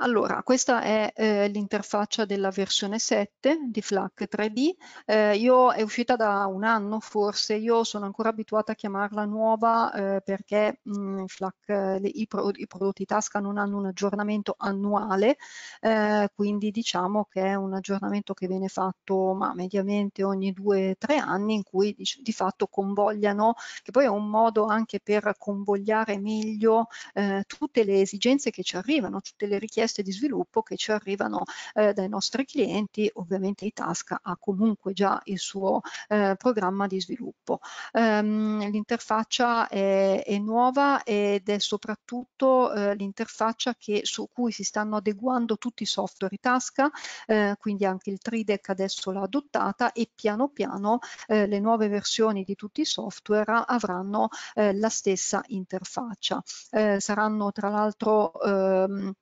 Allora, questa è eh, l'interfaccia della versione 7 di FLAC 3D. Eh, io è uscita da un anno forse, io sono ancora abituata a chiamarla nuova eh, perché mh, mm, FLAC, le, i, pro, i, prodotti Tasca non hanno un aggiornamento annuale, eh, quindi diciamo che è un aggiornamento che viene fatto ma, mediamente ogni 2-3 anni in cui di, di, fatto convogliano, che poi è un modo anche per convogliare meglio eh, tutte le esigenze che ci arrivano, tutte le richieste richieste di sviluppo che ci arrivano eh, dai nostri clienti, ovviamente i Itasca ha comunque già il suo eh, programma di sviluppo. Um, l'interfaccia è, è, nuova ed è soprattutto eh, l'interfaccia su cui si stanno adeguando tutti i software Itasca, eh, quindi anche il Tridec adesso l'ha adottata e piano piano eh, le nuove versioni di tutti i software avranno eh, la stessa interfaccia. saranno tra l'altro ehm,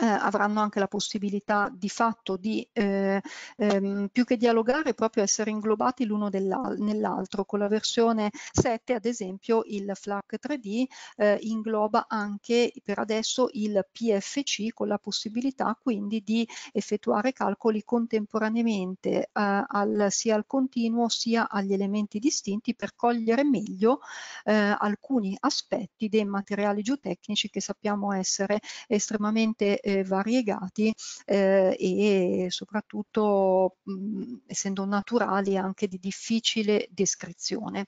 eh, avranno anche la possibilità di fatto di eh, ehm, più che dialogare proprio essere inglobati l'uno nell'altro con la versione 7 ad esempio il FLAC 3D eh, ingloba anche per adesso il PFC con la possibilità quindi di effettuare calcoli contemporaneamente eh, al, sia al continuo sia agli elementi distinti per cogliere meglio eh, alcuni aspetti dei materiali geotecnici che sappiamo essere estremamente eh, variegati eh, e soprattutto mh, essendo naturali anche di difficile descrizione.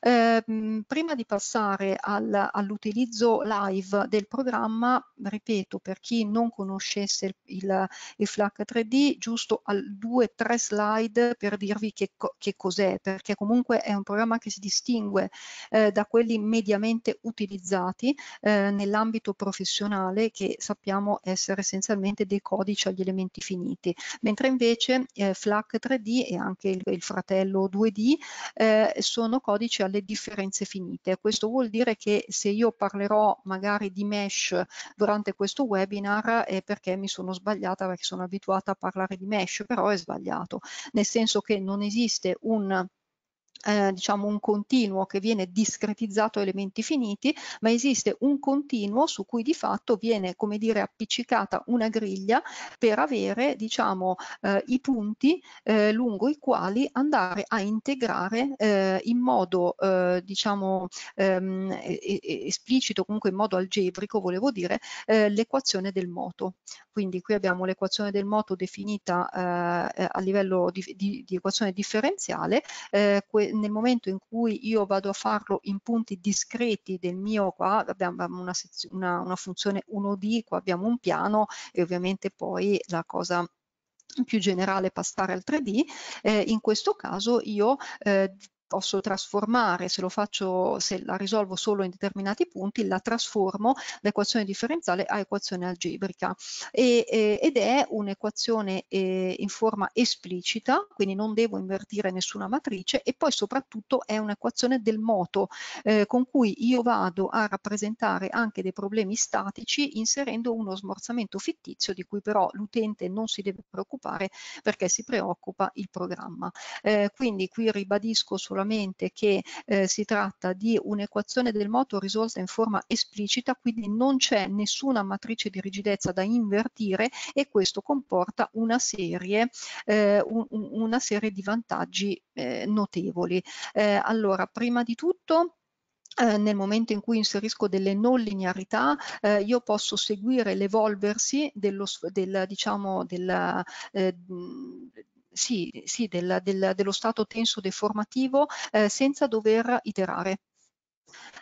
Eh, mh, prima di passare al, all'utilizzo live del programma, ripeto per chi non conoscesse il, il, FLAC 3D, giusto al o tre slide per dirvi che, che cos'è, perché comunque è un programma che si distingue eh, da quelli mediamente utilizzati eh, nell'ambito professionale che sappiamo è essere essenzialmente dei codici agli elementi finiti, mentre invece eh, FLAC 3D e anche il, il fratello 2D eh, sono codici alle differenze finite. Questo vuol dire che se io parlerò magari di mesh durante questo webinar è perché mi sono sbagliata, perché sono abituata a parlare di mesh, però è sbagliato, nel senso che non esiste un eh, diciamo un continuo che viene discretizzato a elementi finiti, ma esiste un continuo su cui di fatto viene, come dire, appiccicata una griglia per avere, diciamo, eh, i punti eh, lungo i quali andare a integrare eh, in modo, eh, diciamo, ehm, esplicito, comunque in modo algebrico, volevo dire, l'equazione del moto. Quindi qui abbiamo l'equazione del moto definita a livello di, di, di equazione differenziale, que nel momento in cui io vado a farlo in punti discreti del mio, qua abbiamo una, una, una funzione 1D, qua abbiamo un piano e ovviamente poi la cosa più generale passare al 3D, eh, in questo caso io eh, posso trasformare, se, faccio, se la risolvo solo in determinati punti, la trasformo da equazione differenziale a equazione algebrica e, eh, ed è un'equazione eh, in forma esplicita, quindi non devo invertire nessuna matrice e poi soprattutto è un'equazione del moto eh, con cui io vado a rappresentare anche dei problemi statici inserendo uno smorzamento fittizio di cui però l'utente non si deve preoccupare perché si preoccupa il programma. Eh, quindi qui ribadisco sulla sicuramente che eh, si tratta di un'equazione del moto risolta in forma esplicita, quindi non c'è nessuna matrice di rigidezza da invertire e questo comporta una serie, eh, un, una serie di vantaggi eh, notevoli. Eh, allora, prima di tutto eh, nel momento in cui inserisco delle non linearità eh, io posso seguire l'evolversi dello, del, diciamo, del, eh, sì, sì, della, della, dello stato tenso deformativo eh, senza dover iterare.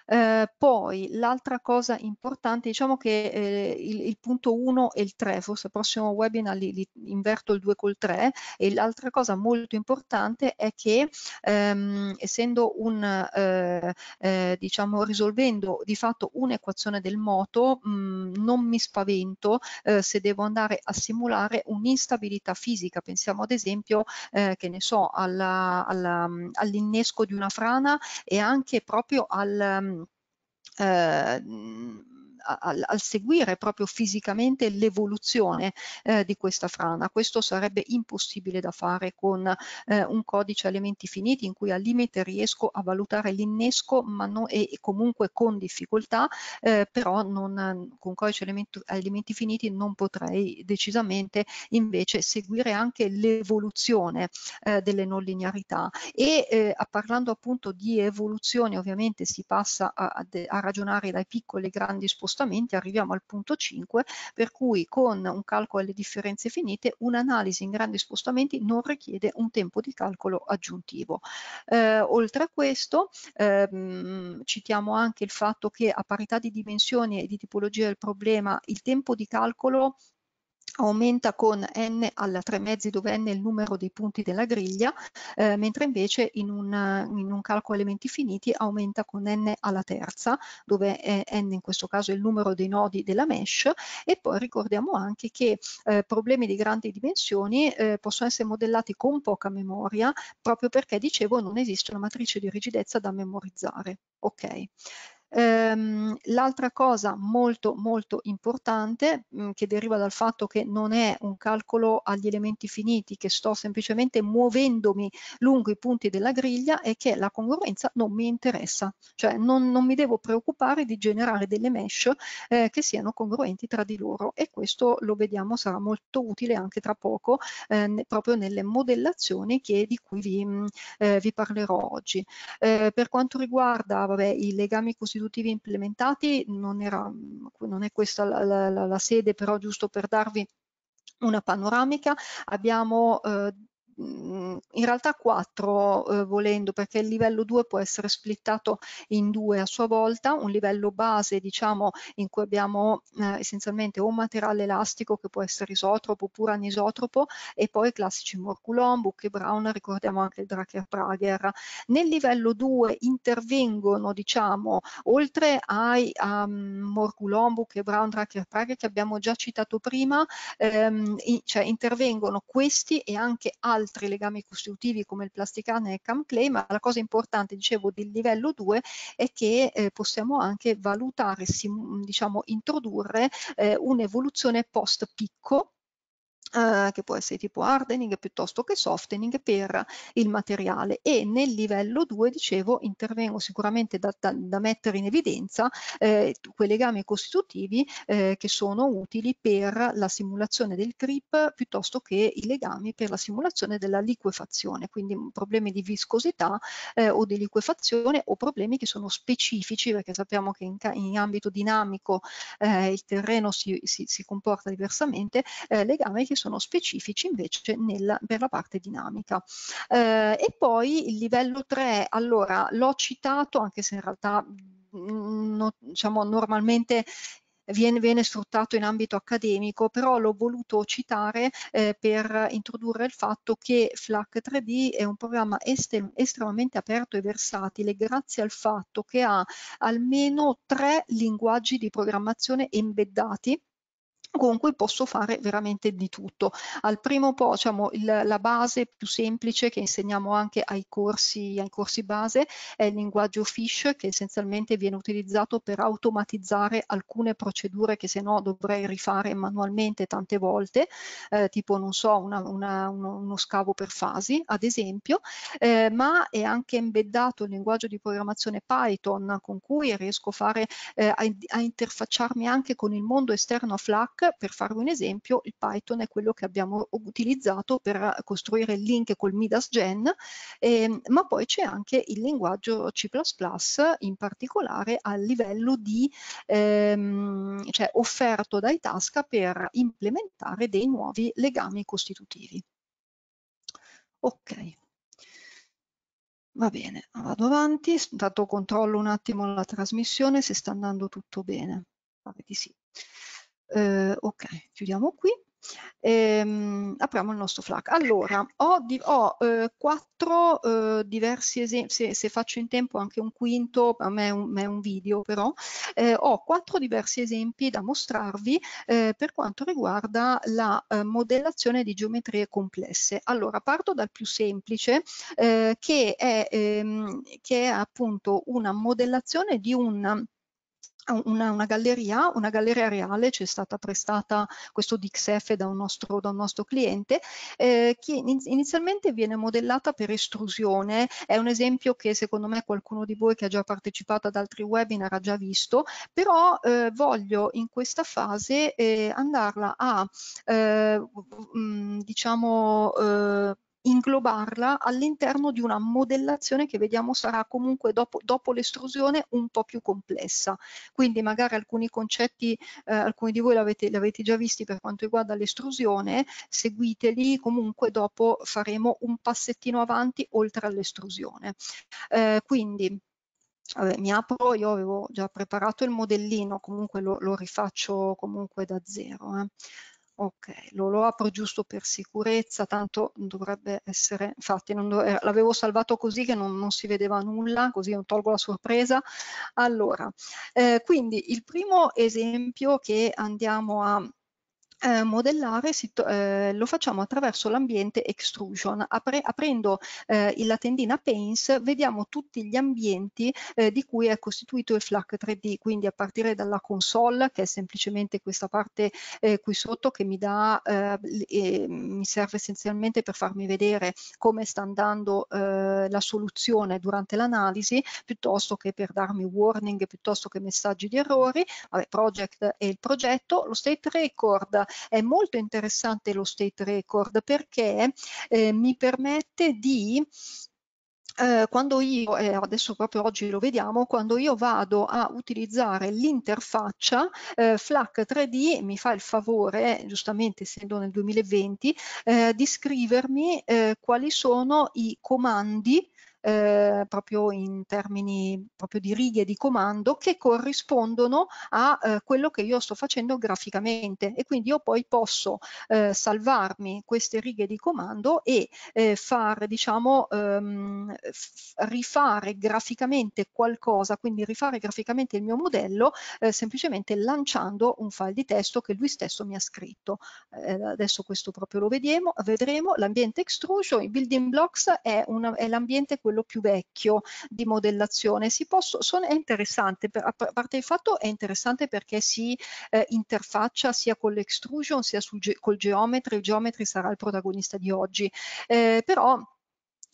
Eh, poi l'altra cosa importante, diciamo che eh, il, il, punto 1 e il 3, forse il prossimo webinar li, li inverto il 2 col 3 e l'altra cosa molto importante è che ehm, essendo un, eh, eh, diciamo risolvendo di fatto un'equazione del moto, mh, non mi spavento eh, se devo andare a simulare un'instabilità fisica, pensiamo ad esempio, eh, che ne so, all'innesco all di una frana e anche proprio al dal, eh, al, al, seguire proprio fisicamente l'evoluzione eh, di questa frana. Questo sarebbe impossibile da fare con eh, un codice elementi finiti in cui al limite riesco a valutare l'innesco ma no, e, comunque con difficoltà, eh, però non, con codice elemento, elementi finiti non potrei decisamente invece seguire anche l'evoluzione eh, delle non linearità e eh, parlando appunto di evoluzione ovviamente si passa a, a, a ragionare dai piccoli e grandi spostamenti spostamenti arriviamo al punto 5 per cui con un calcolo alle differenze finite un'analisi in grandi spostamenti non richiede un tempo di calcolo aggiuntivo. Eh, oltre a questo ehm, citiamo anche il fatto che a parità di dimensioni e di tipologia del problema il tempo di calcolo aumenta con n alla 3 mezzi dove n è il numero dei punti della griglia, eh, mentre invece in un, in un, calcolo elementi finiti aumenta con n alla terza, dove eh, n in questo caso è il numero dei nodi della mesh e poi ricordiamo anche che eh, problemi di grandi dimensioni eh, possono essere modellati con poca memoria proprio perché dicevo non esiste una matrice di rigidezza da memorizzare. Ok. Ehm, l'altra cosa molto molto importante mh, mhmm, che deriva dal fatto che non è un calcolo agli elementi finiti che sto semplicemente muovendomi lungo i punti della griglia è che la congruenza non mi interessa, cioè non, non mi devo preoccupare di generare delle mesh eh, che siano congruenti tra di loro e questo lo vediamo sarà molto utile anche tra poco eh, ne, proprio nelle modellazioni che, di cui vi, mh, eh, vi parlerò oggi. Eh, per quanto riguarda vabbè, i legami costituzionali sostitutivi implementati, non, era, non è questa la, la, la sede però giusto per darvi una panoramica, abbiamo eh, Mm, in realtà quattro eh, volendo perché il livello 2 può essere splittato in due a sua volta, un livello base diciamo in cui abbiamo eh, essenzialmente un materiale elastico che può essere isotropo oppure anisotropo e poi i classici Morculon, Bucchi Brown, ricordiamo anche il Dracher Prager. Nel livello 2 intervengono diciamo oltre ai um, mm, Morculon, Bucchi Brown, Dracher Prager che abbiamo già citato prima, ehm, in, cioè intervengono questi e anche altri oltre i legami costitutivi come il plasticane e CamClay, ma la cosa importante, dicevo, del livello 2 è che eh, possiamo anche valutare, sim, diciamo, introdurre eh, un'evoluzione post picco eh, che può essere tipo hardening piuttosto che softening per il materiale e nel livello 2 dicevo intervengo sicuramente da, da, da mettere in evidenza eh, quei legami costitutivi eh, che sono utili per la simulazione del grip piuttosto che i legami per la simulazione della liquefazione quindi problemi di viscosità eh, o di liquefazione o problemi che sono specifici perché sappiamo che in, in ambito dinamico eh, il terreno si, si, si, comporta diversamente legami che sono specifici invece nella, per la parte dinamica. Eh, e poi il livello 3, allora l'ho citato anche se in realtà mm, no, diciamo, normalmente Viene, viene, sfruttato in ambito accademico, però l'ho voluto citare eh, per introdurre il fatto che FLAC 3D è un programma este, estremamente aperto e versatile grazie al fatto che ha almeno tre linguaggi di programmazione embeddati con cui posso fare veramente di tutto. Al primo po', diciamo, il, la base più semplice che insegniamo anche ai corsi, ai corsi base è il linguaggio Fish che essenzialmente viene utilizzato per automatizzare alcune procedure che se no dovrei rifare manualmente tante volte, eh, tipo non so, una, una, uno, uno, scavo per fasi ad esempio, eh, ma è anche embeddato il linguaggio di programmazione Python con cui riesco a, fare, eh, a, a interfacciarmi anche con il mondo esterno a Flack per farvi un esempio, il Python è quello che abbiamo utilizzato per costruire il link col Midas Gen, ehm, ma poi c'è anche il linguaggio C++ in particolare a livello di ehm, cioè offerto dai Tasca per implementare dei nuovi legami costitutivi. Ok. Va bene, vado avanti, intanto controllo un attimo la trasmissione se sta andando tutto bene. Pare di sì. Eh, ok, chiudiamo qui. Ehm, apriamo il nostro FLAC. Allora, ho, di, ho eh, quattro eh, diversi esempi, se, se, faccio in tempo anche un quinto, a me è un, è un video però, eh, ho quattro diversi esempi da mostrarvi eh, per quanto riguarda la eh, modellazione di geometrie complesse. Allora, parto dal più semplice, eh, che è, ehm, che è appunto una modellazione di un Ah, una, una, galleria, una galleria reale, ci è stata prestata questo DXF da un nostro, da un nostro cliente, eh, che inizialmente viene modellata per estrusione, è un esempio che secondo me qualcuno di voi che ha già partecipato ad altri webinar ha già visto, però eh, voglio in questa fase eh, andarla a, mh, eh, mm, diciamo, eh, inglobarla all'interno di una modellazione che vediamo sarà comunque dopo, dopo l'estrusione un po' più complessa. Quindi magari alcuni concetti, eh, alcuni di voi li avete già visti per quanto riguarda l'estrusione, seguiteli, comunque dopo faremo un passettino avanti oltre all'estrusione. Eh, quindi Vabbè, mi apro, io avevo già preparato il modellino, comunque lo, lo rifaccio comunque da zero. Eh ok, lo, lo apro giusto per sicurezza, tanto dovrebbe essere, infatti dove... Eh, l'avevo salvato così che non, non, si vedeva nulla, così non tolgo la sorpresa. Allora, eh, quindi il primo esempio che andiamo a eh, modellare si, eh, lo facciamo attraverso l'ambiente extrusion. Apre, aprendo eh, la tendina Paints vediamo tutti gli ambienti eh, di cui è costituito il FLAC 3D, quindi a partire dalla console che è semplicemente questa parte eh, qui sotto che mi, dà, eh, ehm, mi serve essenzialmente per farmi vedere come sta andando la soluzione durante l'analisi piuttosto che per darmi warning, piuttosto che messaggi di errori, Vabbè, project e il progetto, lo state record è molto interessante lo state record perché eh, mi permette di eh, quando io, eh, adesso proprio oggi lo vediamo, quando io vado a utilizzare l'interfaccia, eh, FLAC 3D mi fa il favore, giustamente essendo nel 2020, eh, di scrivermi eh, quali sono i comandi eh, proprio in termini proprio di righe di comando che corrispondono a eh, quello che io sto facendo graficamente e quindi io poi posso eh, salvarmi queste righe di comando e eh, far diciamo ehm, rifare graficamente qualcosa quindi rifare graficamente il mio modello eh, semplicemente lanciando un file di testo che lui stesso mi ha scritto eh, adesso questo proprio lo vediamo, vedremo l'ambiente extrusion, i building blocks è, è l'ambiente quello più vecchio di modellazione. Si posso, sono, è interessante, per, a parte il fatto è interessante perché si eh, interfaccia sia con l'extrusion sia sul, col geometri, il geometri sarà il protagonista di oggi, eh, però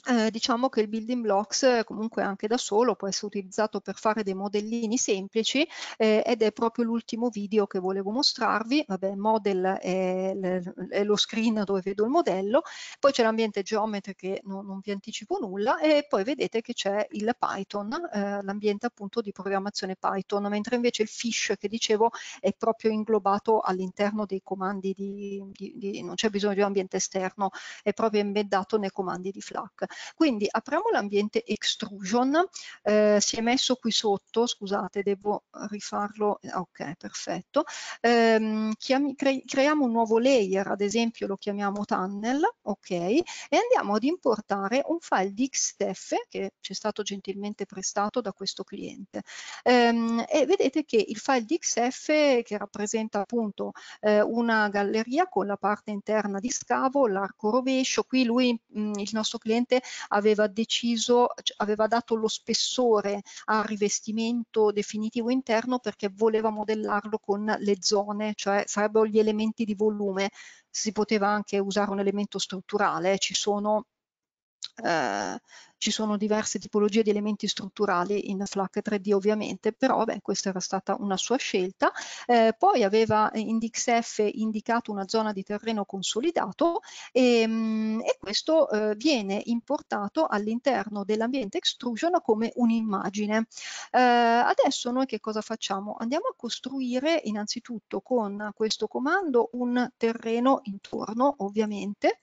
eh, diciamo che il building blocks eh, comunque anche da solo può essere utilizzato per fare dei modellini semplici eh, ed è proprio l'ultimo video che volevo mostrarvi, vabbè model è, è, lo screen dove vedo il modello, poi c'è l'ambiente geometry che non, non, vi anticipo nulla e poi vedete che c'è il Python, eh, l'ambiente appunto di programmazione Python, mentre invece il Fish che dicevo è proprio inglobato all'interno dei comandi di, di, di non c'è bisogno di un ambiente esterno, è proprio embeddato nei comandi di Flak. Quindi apriamo l'ambiente extrusion, eh, si è messo qui sotto, scusate, devo rifarlo, ok, perfetto. Ehm, cre creiamo un nuovo layer, ad esempio lo chiamiamo tunnel, ok, e andiamo ad importare un file di xf che ci è stato gentilmente prestato da questo cliente. Ehm, e vedete che il file di XF che rappresenta appunto eh, una galleria con la parte interna di scavo, l'arco rovescio, qui lui, mh, mm, il nostro cliente Corte aveva deciso, cioè aveva dato lo spessore al rivestimento definitivo interno perché voleva modellarlo con le zone, cioè sarebbero gli elementi di volume. Si poteva anche usare un elemento strutturale, ci sono eh, ci sono diverse tipologie di elementi strutturali in FLAC 3D ovviamente, però beh, questa era stata una sua scelta. Eh, poi aveva eh, in DXF indicato una zona di terreno consolidato e, ehm, e questo eh, viene importato all'interno dell'ambiente extrusion come un'immagine. Eh, adesso noi che cosa facciamo? Andiamo a costruire innanzitutto con questo comando un terreno intorno ovviamente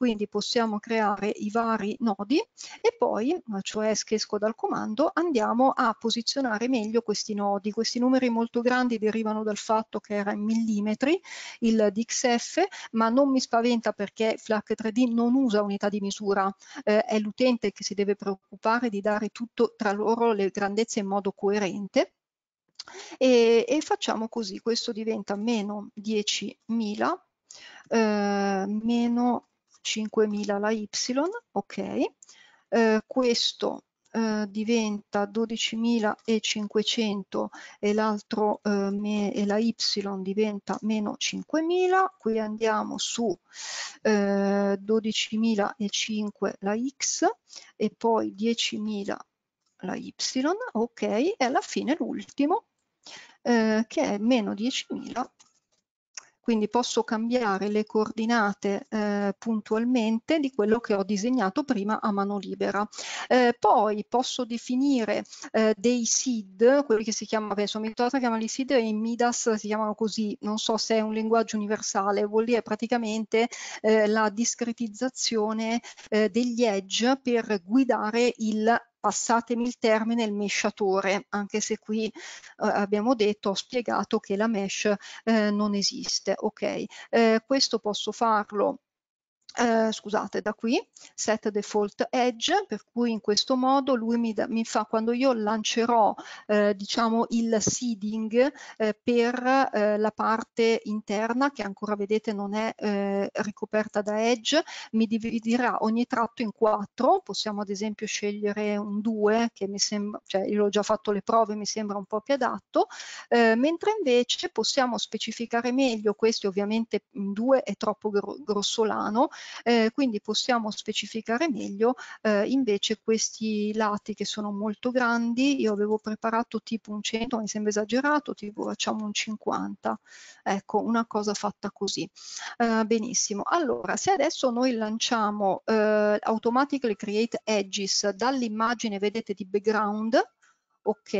quindi possiamo creare i vari nodi e poi, eh, cioè che esco dal comando, andiamo a posizionare meglio questi nodi. Questi numeri molto grandi derivano dal fatto che era in millimetri il DXF, ma non mi spaventa perché Flack 3D non usa unità di misura, eh, è l'utente che si deve preoccupare di dare tutto tra loro le grandezze in modo coerente. E, e facciamo così, questo diventa meno 10.000 eh, meno 5.000 la Y, ok, eh, questo eh, diventa 12.500 e l'altro eh, la Y diventa meno 5.000, qui andiamo su eh, 12.005 la X e poi 10.000 la Y, ok, e alla fine l'ultimo eh, che è meno 10.000 quindi posso cambiare le coordinate eh, puntualmente di quello che ho disegnato prima a mano libera. Eh, poi posso definire eh, dei SID, quelli che si chiamano, penso Mitota chiamano i SID e i MIDAS si chiamano così, non so se è un linguaggio universale, vuol dire praticamente eh, la discretizzazione eh, degli edge per guidare il passatemi il termine, il mesciatore, anche se qui eh, abbiamo detto, ho spiegato che la mesh eh, non esiste. Ok, eh, questo posso farlo eh, scusate, da qui, set default edge, per cui in questo modo lui mi, da, mi fa, quando io lancerò eh, diciamo il seeding eh, per eh, la parte interna, che ancora vedete non è eh, ricoperta da edge, mi dividerà ogni tratto in quattro, possiamo ad esempio scegliere un 2, che mi sembra, cioè io ho già fatto le prove, mi sembra un po' più adatto, mentre invece possiamo specificare meglio, questi ovviamente 2 è troppo gr grossolano, eh, quindi possiamo specificare meglio eh, invece questi lati che sono molto grandi, io avevo preparato tipo un 100, mi sembra esagerato, tipo facciamo un 50, ecco una cosa fatta così. Eh, benissimo, allora se adesso noi lanciamo eh, Automatically Create Edges dall'immagine vedete di background, ok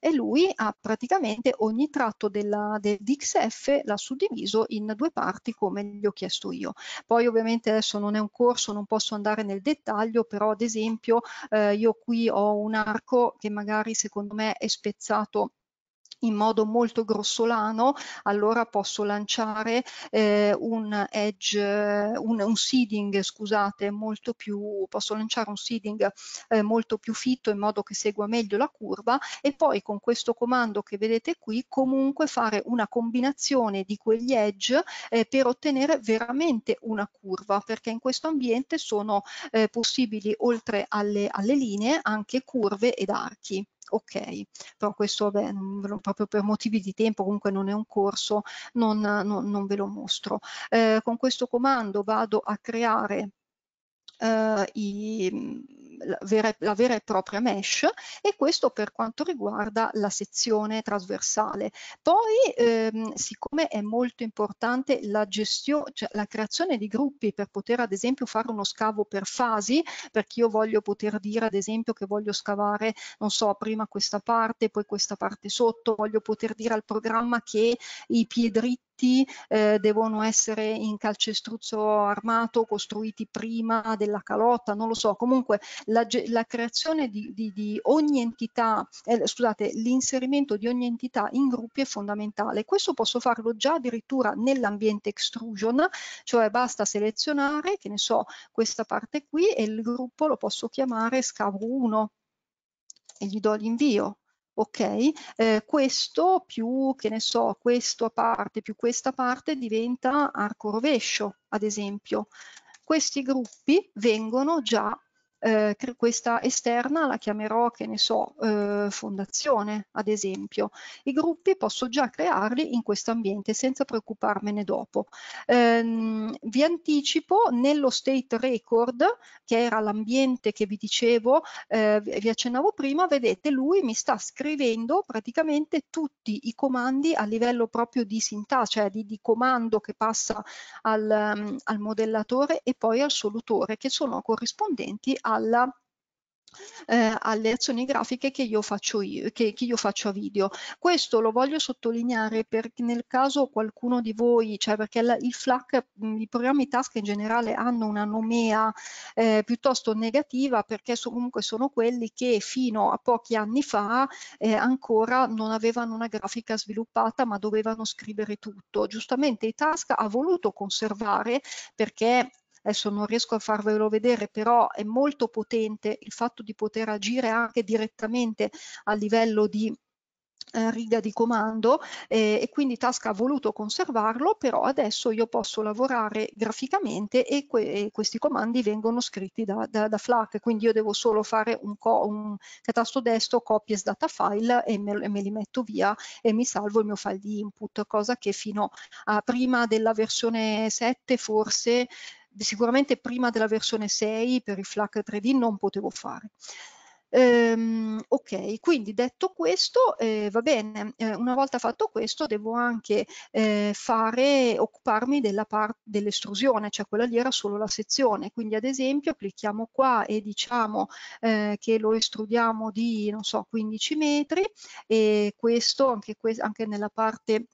e lui ha praticamente ogni tratto della, del DXF l'ha suddiviso in due parti come gli ho chiesto io. Poi ovviamente adesso non è un corso, non posso andare nel dettaglio, però ad esempio eh, io qui ho un arco che magari secondo me è spezzato in modo molto grossolano, allora posso lanciare eh, un edge, un, un, seeding, scusate, molto più, posso lanciare un seeding eh, molto più fitto in modo che segua meglio la curva e poi con questo comando che vedete qui comunque fare una combinazione di quegli edge eh, per ottenere veramente una curva, perché in questo ambiente sono eh, possibili oltre alle, alle linee anche curve ed archi ok, però questo vabbè, lo, proprio per motivi di tempo, comunque non è un corso, non, non, non ve lo mostro. Eh, con questo comando vado a creare eh, i la vera, la vera, e propria mesh e questo per quanto riguarda la sezione trasversale. Poi ehm, siccome è molto importante la gestione, cioè la creazione di gruppi per poter ad esempio fare uno scavo per fasi, perché io voglio poter dire ad esempio che voglio scavare, non so, prima questa parte, poi questa parte sotto, voglio poter dire al programma che i piedritti armati, eh, devono essere in calcestruzzo armato, costruiti prima della calotta, non lo so. Comunque la, la creazione di, di, di, ogni entità, eh, scusate, l'inserimento di ogni entità in gruppi è fondamentale. Questo posso farlo già addirittura nell'ambiente extrusion, cioè basta selezionare, che ne so, questa parte qui e il gruppo lo posso chiamare scavo 1 e gli do l'invio ok? Eh, questo più, che ne so, questa parte più questa parte diventa arco rovescio, ad esempio. Questi gruppi vengono già eh, questa esterna la chiamerò, che ne so, eh, fondazione, ad esempio. I gruppi posso già crearli in questo ambiente senza preoccuparmene dopo. Ehm, vi anticipo, nello state record, che era l'ambiente che vi dicevo, eh, vi accennavo prima, vedete lui mi sta scrivendo praticamente tutti i comandi a livello proprio di sintassi, cioè di, di, comando che passa al, mm, al modellatore e poi al solutore, che sono corrispondenti a alla eh, alle azioni grafiche che io, faccio io, che, che io faccio a video. Questo lo voglio sottolineare perché nel caso qualcuno di voi, cioè perché la, il FLAC, i programmi task in generale hanno una nomea eh, piuttosto negativa perché so, comunque sono quelli che fino a pochi anni fa eh, ancora non avevano una grafica sviluppata ma dovevano scrivere tutto. Giustamente i task ha voluto conservare perché adesso non riesco a farvelo vedere, però è molto potente il fatto di poter agire anche direttamente a livello di eh, riga di comando eh, e quindi Task ha voluto conservarlo però adesso io posso lavorare graficamente e, que e questi comandi vengono scritti da, da, da, Flak quindi io devo solo fare un, un catasto destro copies data file e me, me, li metto via e mi salvo il mio file di input cosa che fino a prima della versione 7 forse sicuramente prima della versione 6 per il FLAC 3D non potevo fare. Um, ok, quindi detto questo, eh, va bene, eh, una volta fatto questo devo anche eh, fare, occuparmi della parte dell'estrusione, cioè quella lì era solo la sezione, quindi ad esempio clicchiamo qua e diciamo eh, che lo estrudiamo di, non so, 15 metri e questo anche, que anche nella parte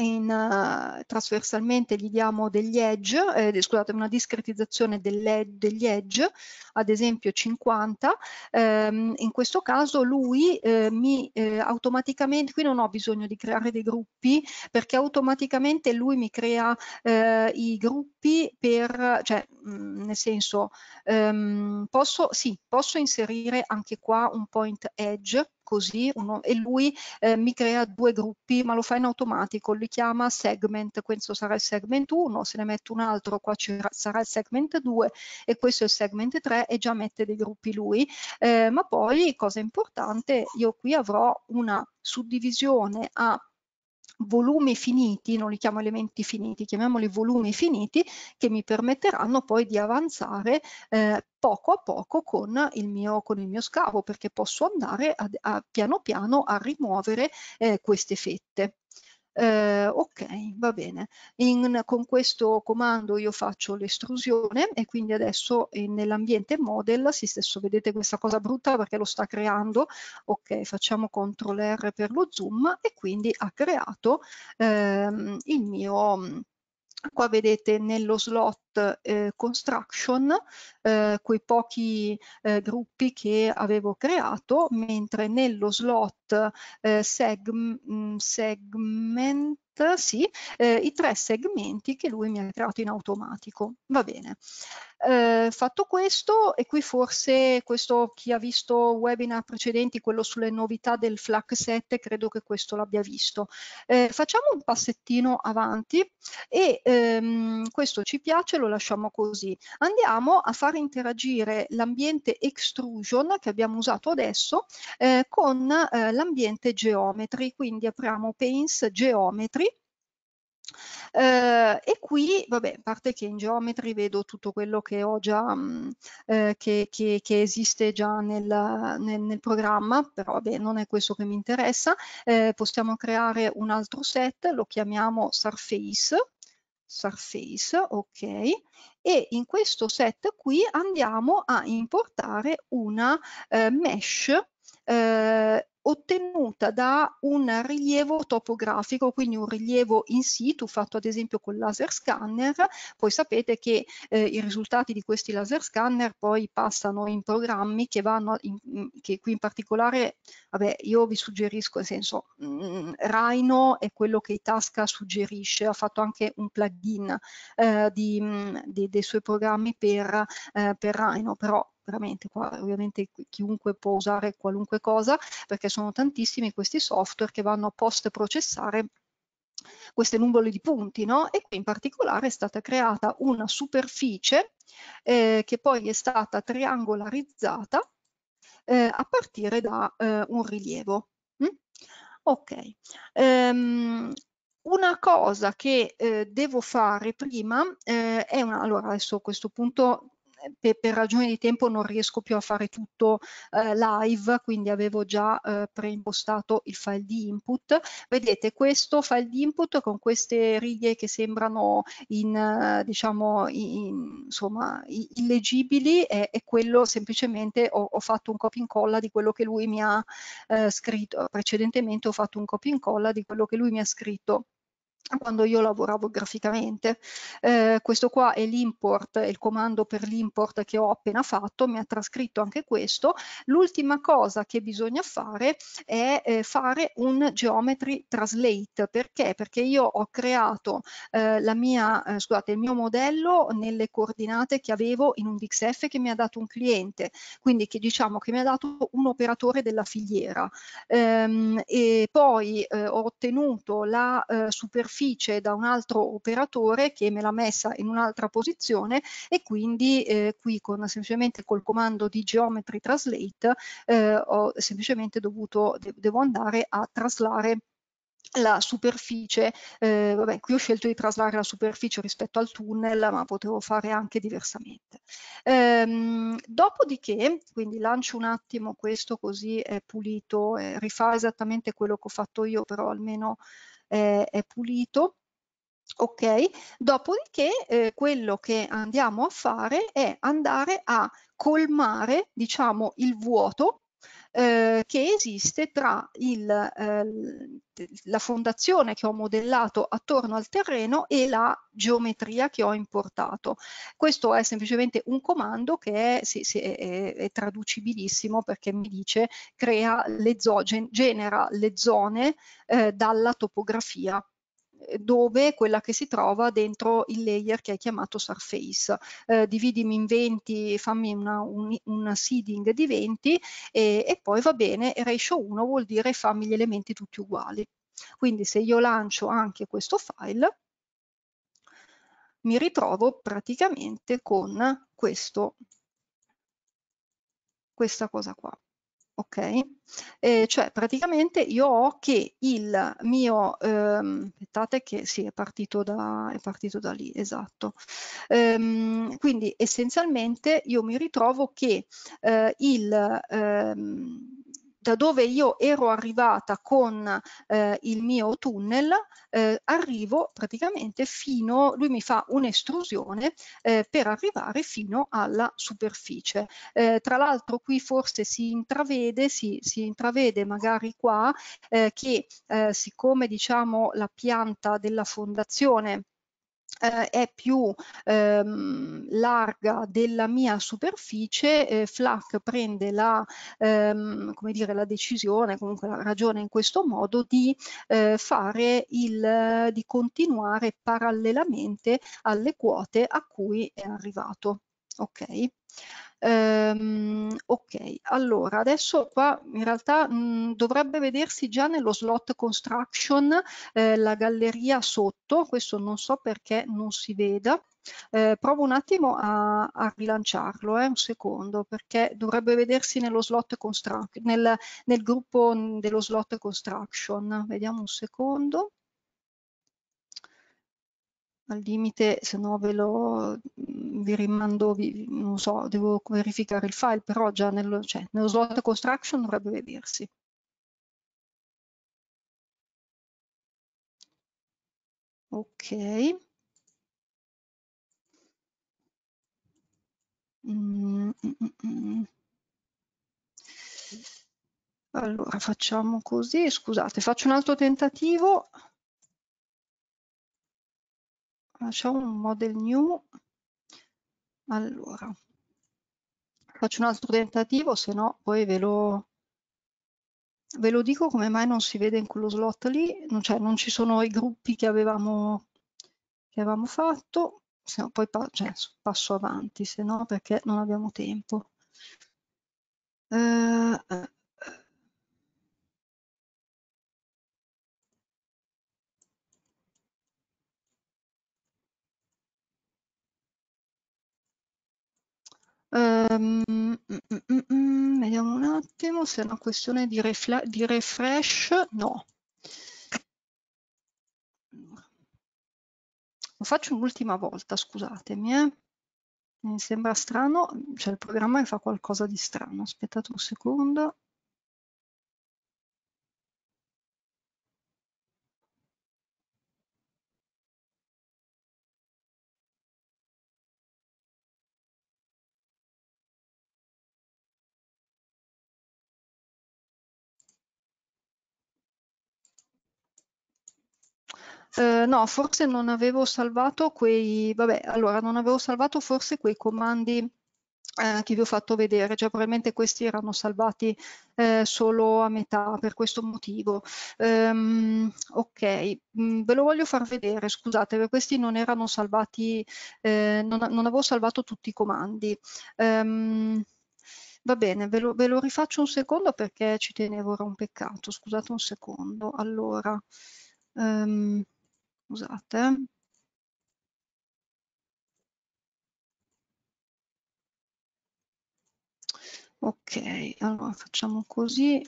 in, uh, trasversalmente gli diamo degli edge, eh, scusate, una discretizzazione degli edge, ad esempio 50, ehm, in questo caso lui eh, mi eh, automaticamente, qui non ho bisogno di creare dei gruppi perché automaticamente lui mi crea eh, i gruppi per, cioè mh, mm, nel senso, ehm, posso, sì, posso inserire anche qua un point edge così uno, e lui eh, mi crea due gruppi, ma lo fa in automatico, li chiama segment, questo sarà il segment 1, se ne metto un altro, qua ci sarà il segment 2 e questo è il segment 3 e già mette dei gruppi lui. Eh, ma poi, cosa importante, io qui avrò una suddivisione a volumi finiti, non li chiamo elementi finiti, chiamiamoli volumi finiti, che mi permetteranno poi di avanzare eh, poco a poco con il mio, con il mio scavo, perché posso andare a, a, piano piano a rimuovere eh, queste fette eh, ok va bene in, con questo comando io faccio l'estrusione e quindi adesso eh, nell'ambiente model si stesso vedete questa cosa brutta perché lo sta creando ok facciamo ctrl r per lo zoom e quindi ha creato ehm, il mio Qua vedete nello slot eh, Construction eh, quei pochi eh, gruppi che avevo creato, mentre nello slot eh, seg mm, Segment sì, eh, i tre segmenti che lui mi ha creato in automatico. Va bene. Eh, fatto questo, e qui forse questo, chi ha visto webinar precedenti, quello sulle novità del FLAC 7, credo che questo l'abbia visto. Eh, facciamo un passettino avanti e ehm, questo ci piace, lo lasciamo così. Andiamo a far interagire l'ambiente extrusion che abbiamo usato adesso eh, con eh, l'ambiente geometry, quindi apriamo Paints Geometry eh, e qui, vabbè, a parte che in Geometry vedo tutto quello che ho già, mh, mhmm, eh, che, che, che, esiste già nel, nel, nel, programma, però vabbè, non è questo che mi interessa. Eh, possiamo creare un altro set, lo chiamiamo Surface, Surface, ok, e in questo set qui andiamo a importare una ehm, mesh ehm, ottenuta da un rilievo topografico, quindi un rilievo in situ fatto ad esempio con laser scanner. Voi sapete che eh, i risultati di questi laser scanner poi passano in programmi che vanno, in, che qui in particolare, vabbè, io vi suggerisco, nel senso, mh, mm, Rhino è quello che Itasca suggerisce, ha fatto anche un plugin eh, di, mh, mm, dei, dei suoi programmi per, eh, per Rhino, però veramente qua ovviamente chiunque può usare qualunque cosa perché sono tantissimi questi software che vanno a post processare queste nuvole di punti, no? E qui in particolare è stata creata una superficie eh, che poi è stata triangolarizzata eh, a partire da eh, un rilievo. Mm? Ok. Um, una cosa che eh, devo fare prima eh, è una, allora adesso a questo punto eh, per, per, ragioni di tempo non riesco più a fare tutto eh, live, quindi avevo già eh, preimpostato il file di input. Vedete questo file di input con queste righe che sembrano in, eh, diciamo, in, insomma, illegibili è, è, quello semplicemente ho, ho fatto un copia e incolla di quello che lui mi ha eh, scritto. Precedentemente ho fatto un copia e incolla di quello che lui mi ha scritto quando io lavoravo graficamente. Eh, questo qua è l'import, il comando per l'import che ho appena fatto, mi ha trascritto anche questo. L'ultima cosa che bisogna fare è eh, fare un geometry translate. Perché? Perché io ho creato eh, la mia, eh, scusate, il mio modello nelle coordinate che avevo in un DXF che mi ha dato un cliente, quindi che diciamo che mi ha dato un operatore della filiera. Ehm, e poi eh, ho ottenuto la eh, super superficie da un altro operatore che me l'ha messa in un'altra posizione e quindi eh, qui con, semplicemente col comando di Geometry Translate eh, ho semplicemente dovuto, de devo andare a traslare la superficie, eh, vabbè, qui ho scelto di traslare la superficie rispetto al tunnel, ma potevo fare anche diversamente. Ehm, dopodiché, quindi lancio un attimo questo così è pulito, eh, rifà esattamente quello che ho fatto io, però almeno eh, è pulito ok? Dopodiché eh, quello che andiamo a fare è andare a colmare, diciamo, il vuoto eh, che esiste tra il, eh, la fondazione che ho modellato attorno al terreno e la geometria che ho importato. Questo è semplicemente un comando che è, sì, sì, è, è traducibilissimo perché mi dice crea le zo genera le zone eh, dalla topografia eh, dove quella che si trova dentro il layer che hai chiamato surface. Eh, dividimi in 20, fammi una, un, una seeding di 20 e, e poi va bene, ratio 1 vuol dire fammi gli elementi tutti uguali. Quindi se io lancio anche questo file, mi ritrovo praticamente con questo, questa cosa qua ok? Eh, cioè praticamente io ho che il mio, ehm, aspettate che sì, è partito da, è partito da lì, esatto. Ehm, quindi essenzialmente io mi ritrovo che eh, il, ehm, da dove io ero arrivata con eh, il mio tunnel, eh, arrivo praticamente fino, lui mi fa un'estrusione eh, per arrivare fino alla superficie. Eh, tra l'altro qui forse si intravede, si, si intravede magari qua, eh, che eh, siccome diciamo la pianta della fondazione eh, è più ehm, larga della mia superficie, eh, FLAC prende la, ehm, dire, la, decisione, comunque la ragione in questo modo di, eh, fare il, di continuare parallelamente alle quote a cui è arrivato. Okay. Ehm, ok, allora adesso qua in realtà mh, mhmm, dovrebbe vedersi già nello slot construction eh, la galleria sotto, questo non so perché non si veda. Eh, provo un attimo a, a rilanciarlo, eh, un secondo, perché dovrebbe vedersi nello slot nel, nel gruppo mhmm, dello slot construction. Vediamo un secondo al limite se no ve lo mm, vi rimando, vi, non so, devo verificare il file, però già nello, cioè, nello slot construction dovrebbe vedersi. Ok. Mm, mm, allora facciamo così, scusate, faccio un altro tentativo. Ah, c'è un model new allora faccio un altro tentativo se no poi ve lo ve lo dico come mai non si vede in quello slot lì non, cioè, non ci sono i gruppi che avevamo che avevamo fatto se no poi pa cioè, passo avanti se no perché non abbiamo tempo eh, eh Um, mm, mm, vediamo un attimo se è una questione di, di refresh. No. Lo faccio un'ultima volta, scusatemi. Eh. Mi sembra strano, c'è cioè il programma che fa qualcosa di strano. Aspettate un secondo. Eh, no, forse non avevo salvato quei, vabbè, allora non avevo salvato forse quei comandi eh, che vi ho fatto vedere, cioè probabilmente questi erano salvati eh, solo a metà per questo motivo. Um, ok, mm, ve lo voglio far vedere, scusate, questi non erano salvati, eh, non, non, avevo salvato tutti i comandi. Um, va bene, ve lo, ve lo, rifaccio un secondo perché ci tenevo, era un peccato, scusate un secondo. Allora... Um, Scusate. Ok, allora facciamo così.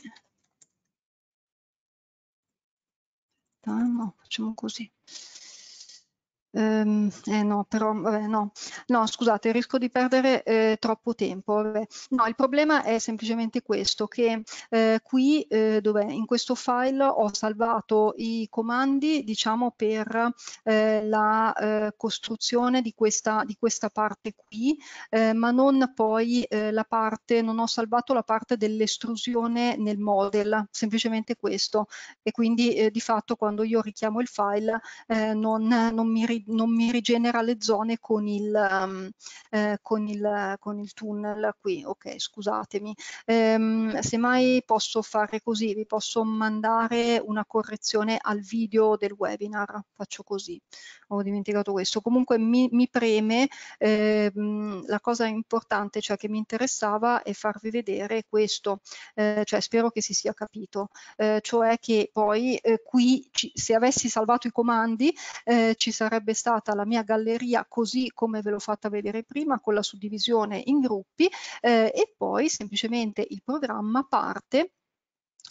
Ah, no, facciamo così. Um, eh no, però vabbè, no. no, scusate, rischio di perdere eh, troppo tempo. Vabbè. No, il problema è semplicemente questo, che eh, qui eh, in questo file ho salvato i comandi diciamo, per eh, la eh, costruzione di questa, di questa, parte qui, ma non poi la parte, non ho salvato la parte dell'estrusione nel model, semplicemente questo. E quindi di fatto quando io richiamo il file non, non mi ri non mi rigenera le zone con il, um, eh, con il, con il tunnel qui, ok scusatemi. Ehm, semmai posso fare così, vi posso mandare una correzione al video del webinar, faccio così, ho dimenticato questo. Comunque mi, mi preme, ehm, la cosa importante cioè che mi interessava è farvi vedere questo, eh, cioè spero che si sia capito, eh, cioè che poi eh, qui ci, se avessi salvato i comandi eh, ci sarebbe sarebbe stata la mia galleria così come ve l'ho fatta vedere prima con la suddivisione in gruppi eh, e poi semplicemente il programma parte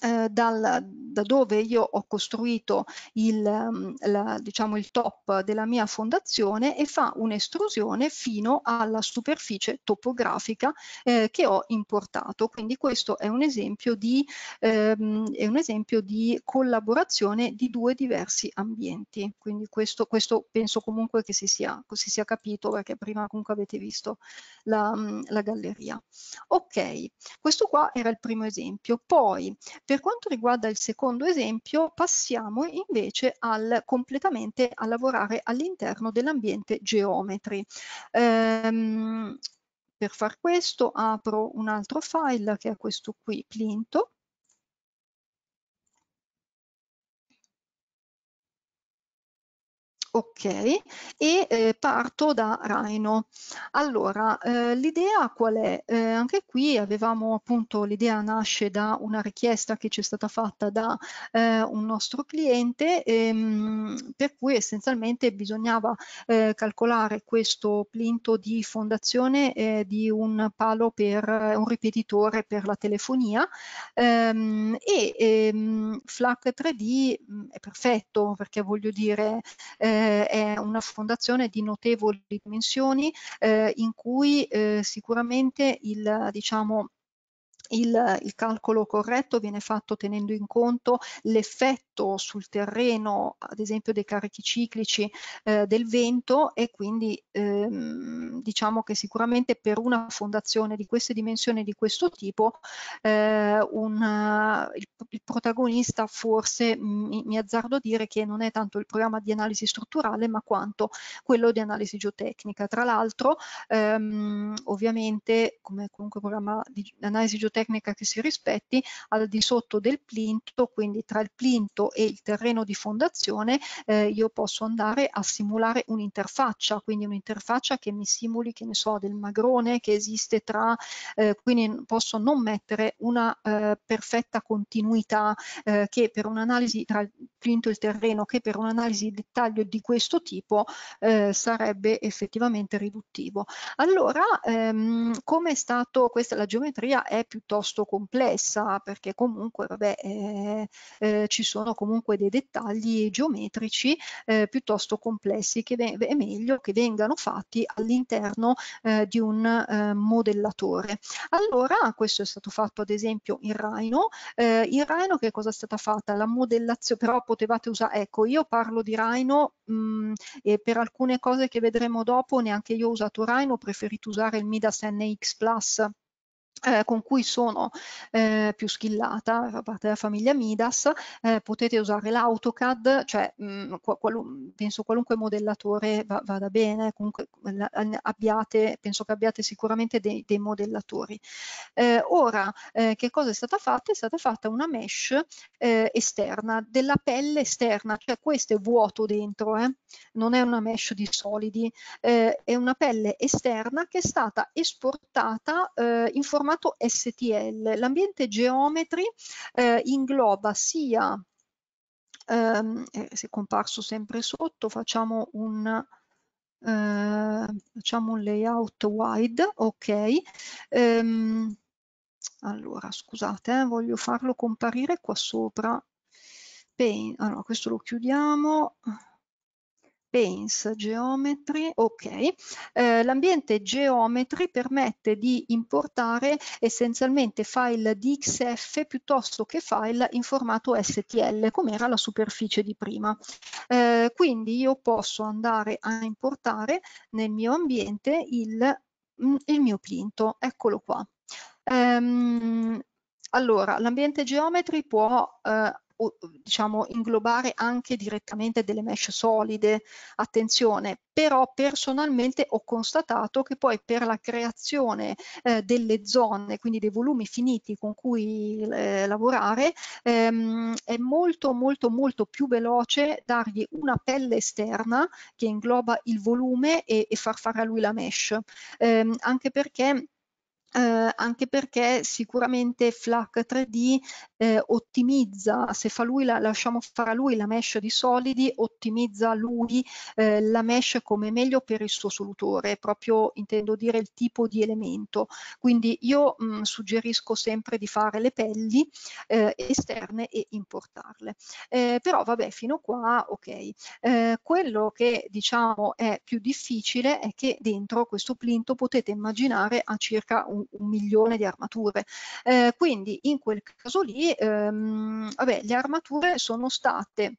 eh, dal, da dove io ho costruito il, mm, la, diciamo il top della mia fondazione e fa un'estrusione fino alla superficie topografica eh, che ho importato. Quindi questo è un, esempio di, ehm, è un esempio di collaborazione di due diversi ambienti. Quindi questo, questo penso comunque che si sia, si sia capito perché prima comunque avete visto la, mm, la galleria. Ok, questo qua era il primo esempio. Poi per quanto riguarda il secondo esempio, passiamo invece al, completamente a lavorare all'interno dell'ambiente geometri. Ehm, per far questo apro un altro file che è questo qui, Plinto, ok, e eh, parto da Rhino. Allora, eh, l'idea qual è? Eh, anche qui avevamo appunto, l'idea nasce da una richiesta che ci è stata fatta da eh, un nostro cliente, ehm, per cui essenzialmente bisognava eh, calcolare questo plinto di fondazione eh, di un palo per un ripetitore per la telefonia ehm, e ehm, FLAC 3D mm, è perfetto perché voglio dire eh, eh, è una fondazione di notevoli dimensioni eh, in cui eh, sicuramente il, diciamo, il, il, calcolo corretto viene fatto tenendo in conto l'effetto impatto sul terreno, ad esempio dei carichi ciclici, eh, del vento e quindi ehm, diciamo che sicuramente per una fondazione di queste dimensioni, di questo tipo, eh, una, il, il, protagonista forse mi, mi azzardo a dire che non è tanto il programma di analisi strutturale ma quanto quello di analisi geotecnica. Tra l'altro ehm, ovviamente come comunque programma di analisi geotecnica che si rispetti al di sotto del plinto, quindi tra il plinto e il terreno di fondazione eh, io posso andare a simulare un'interfaccia, quindi un'interfaccia che mi simuli, che ne so, del magrone che esiste tra, eh, quindi posso non mettere una eh, perfetta continuità eh, che per un'analisi tra il quinto e il terreno, che per un'analisi di dettaglio di questo tipo eh, sarebbe effettivamente riduttivo. Allora, ehm, come è stato, questa la geometria è piuttosto complessa perché comunque vabbè, eh, ci sono comunque dei dettagli geometrici eh, piuttosto complessi che è meglio che vengano fatti all'interno eh, di un eh, modellatore. Allora questo è stato fatto ad esempio in Rhino, eh, in Rhino che cosa è stata fatta? La modellazione, però potevate usare, ecco io parlo di Rhino mh, mm, e per alcune cose che vedremo dopo neanche io ho usato Rhino, ho preferito usare il Midas NX Plus eh, con cui sono eh, più skillata, fa parte della famiglia Midas, eh, potete usare l'AutoCAD, cioè mh, mm, qualu penso qualunque modellatore va vada bene, comunque eh, abbiate, penso che abbiate sicuramente dei, dei modellatori. Eh, ora, eh, che cosa è stata fatta? È stata fatta una mesh esterna, della pelle esterna, cioè questo è vuoto dentro, non è una mesh di solidi, è una pelle esterna che è stata esportata in forma chiamato STL. L'ambiente Geometry eh, ingloba sia, ehm, eh, se è comparso sempre sotto, facciamo un, eh, facciamo un layout wide, ok. Ehm, allora, scusate, eh, voglio farlo comparire qua sopra. Bene, allora ah questo lo chiudiamo. Paints Geometry, ok. Eh, l'ambiente Geometry permette di importare essenzialmente file DXF piuttosto che file in formato STL, come era la superficie di prima. Eh, quindi io posso andare a importare nel mio ambiente il, mm, il mio plinto, eccolo qua. Ehm, allora, l'ambiente Geometry può eh, diciamo, inglobare anche direttamente delle mesh solide, attenzione, però personalmente ho constatato che poi per la creazione eh, delle zone, quindi dei volumi finiti con cui eh, lavorare, ehm, è molto molto molto più veloce dargli una pelle esterna che ingloba il volume e, e far fare a lui la mesh, ehm, anche perché eh, anche perché sicuramente FLAC 3D eh, ottimizza, se fa lui la, lasciamo fare a lui la mesh di solidi, ottimizza lui eh, la mesh come meglio per il suo solutore, proprio intendo dire il tipo di elemento. Quindi io mh, mm, suggerisco sempre di fare le pelli eh, esterne e importarle. Eh, però vabbè, fino a qua ok. Eh, quello che diciamo è più difficile è che dentro questo plinto potete immaginare a circa un un, un milione di armature. Eh, quindi in quel caso lì ehm, vabbè, le armature sono state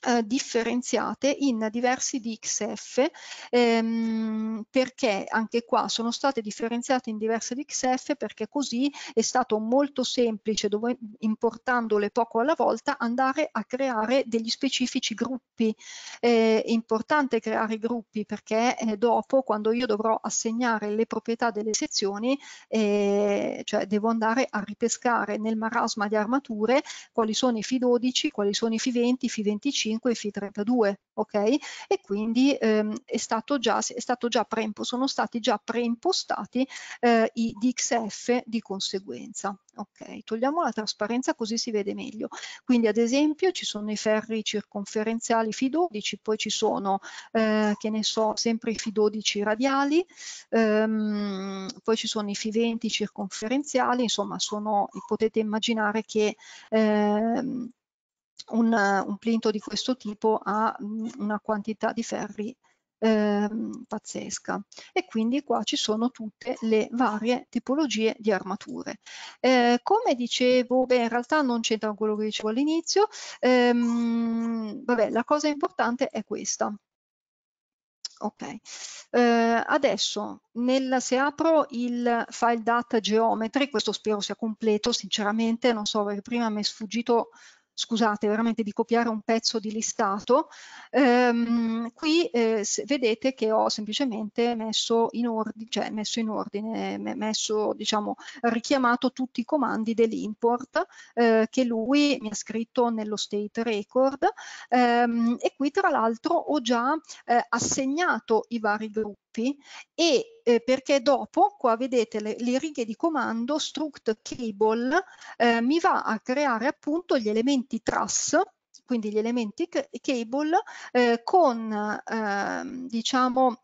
eh, differenziate in diversi DXF ehm, perché anche qua sono state differenziate in diverse DXF perché così è stato molto semplice dove, importandole poco alla volta andare a creare degli specifici gruppi eh, è importante creare gruppi perché eh, dopo quando io dovrò assegnare le proprietà delle sezioni eh, cioè devo andare a ripescare nel marasma di armature quali sono i FI12 quali sono i FI20 FI25 c Fi32, ok? E quindi ehm, è stato già, è stato già preimpo, sono stati già preimpostati eh, i DXF di conseguenza. Ok, togliamo la trasparenza così si vede meglio. Quindi ad esempio ci sono i ferri circonferenziali Fi12, poi ci sono, eh, che ne so, sempre i Fi12 radiali, ehm, poi ci sono i Fi20 circonferenziali, insomma sono, potete immaginare che ehm, un, un plinto di questo tipo ha una quantità di ferri eh, pazzesca e quindi qua ci sono tutte le varie tipologie di armature eh, come dicevo beh in realtà non c'entra quello che dicevo all'inizio ehm, vabbè la cosa importante è questa ok eh, adesso nel, se apro il file data geometry questo spero sia completo sinceramente non so perché prima mi è sfuggito scusate, veramente di copiare un pezzo di listato, ehm, qui eh, vedete che ho semplicemente messo in ordine, cioè messo in ordine, messo, diciamo, richiamato tutti i comandi dell'import eh, che lui mi ha scritto nello state record ehm, e qui tra l'altro ho già eh, assegnato i vari gruppi tempi e eh, perché dopo, qua vedete le, le righe di comando struct cable eh, mi va a creare appunto gli elementi truss quindi gli elementi cable eh, con ehm, diciamo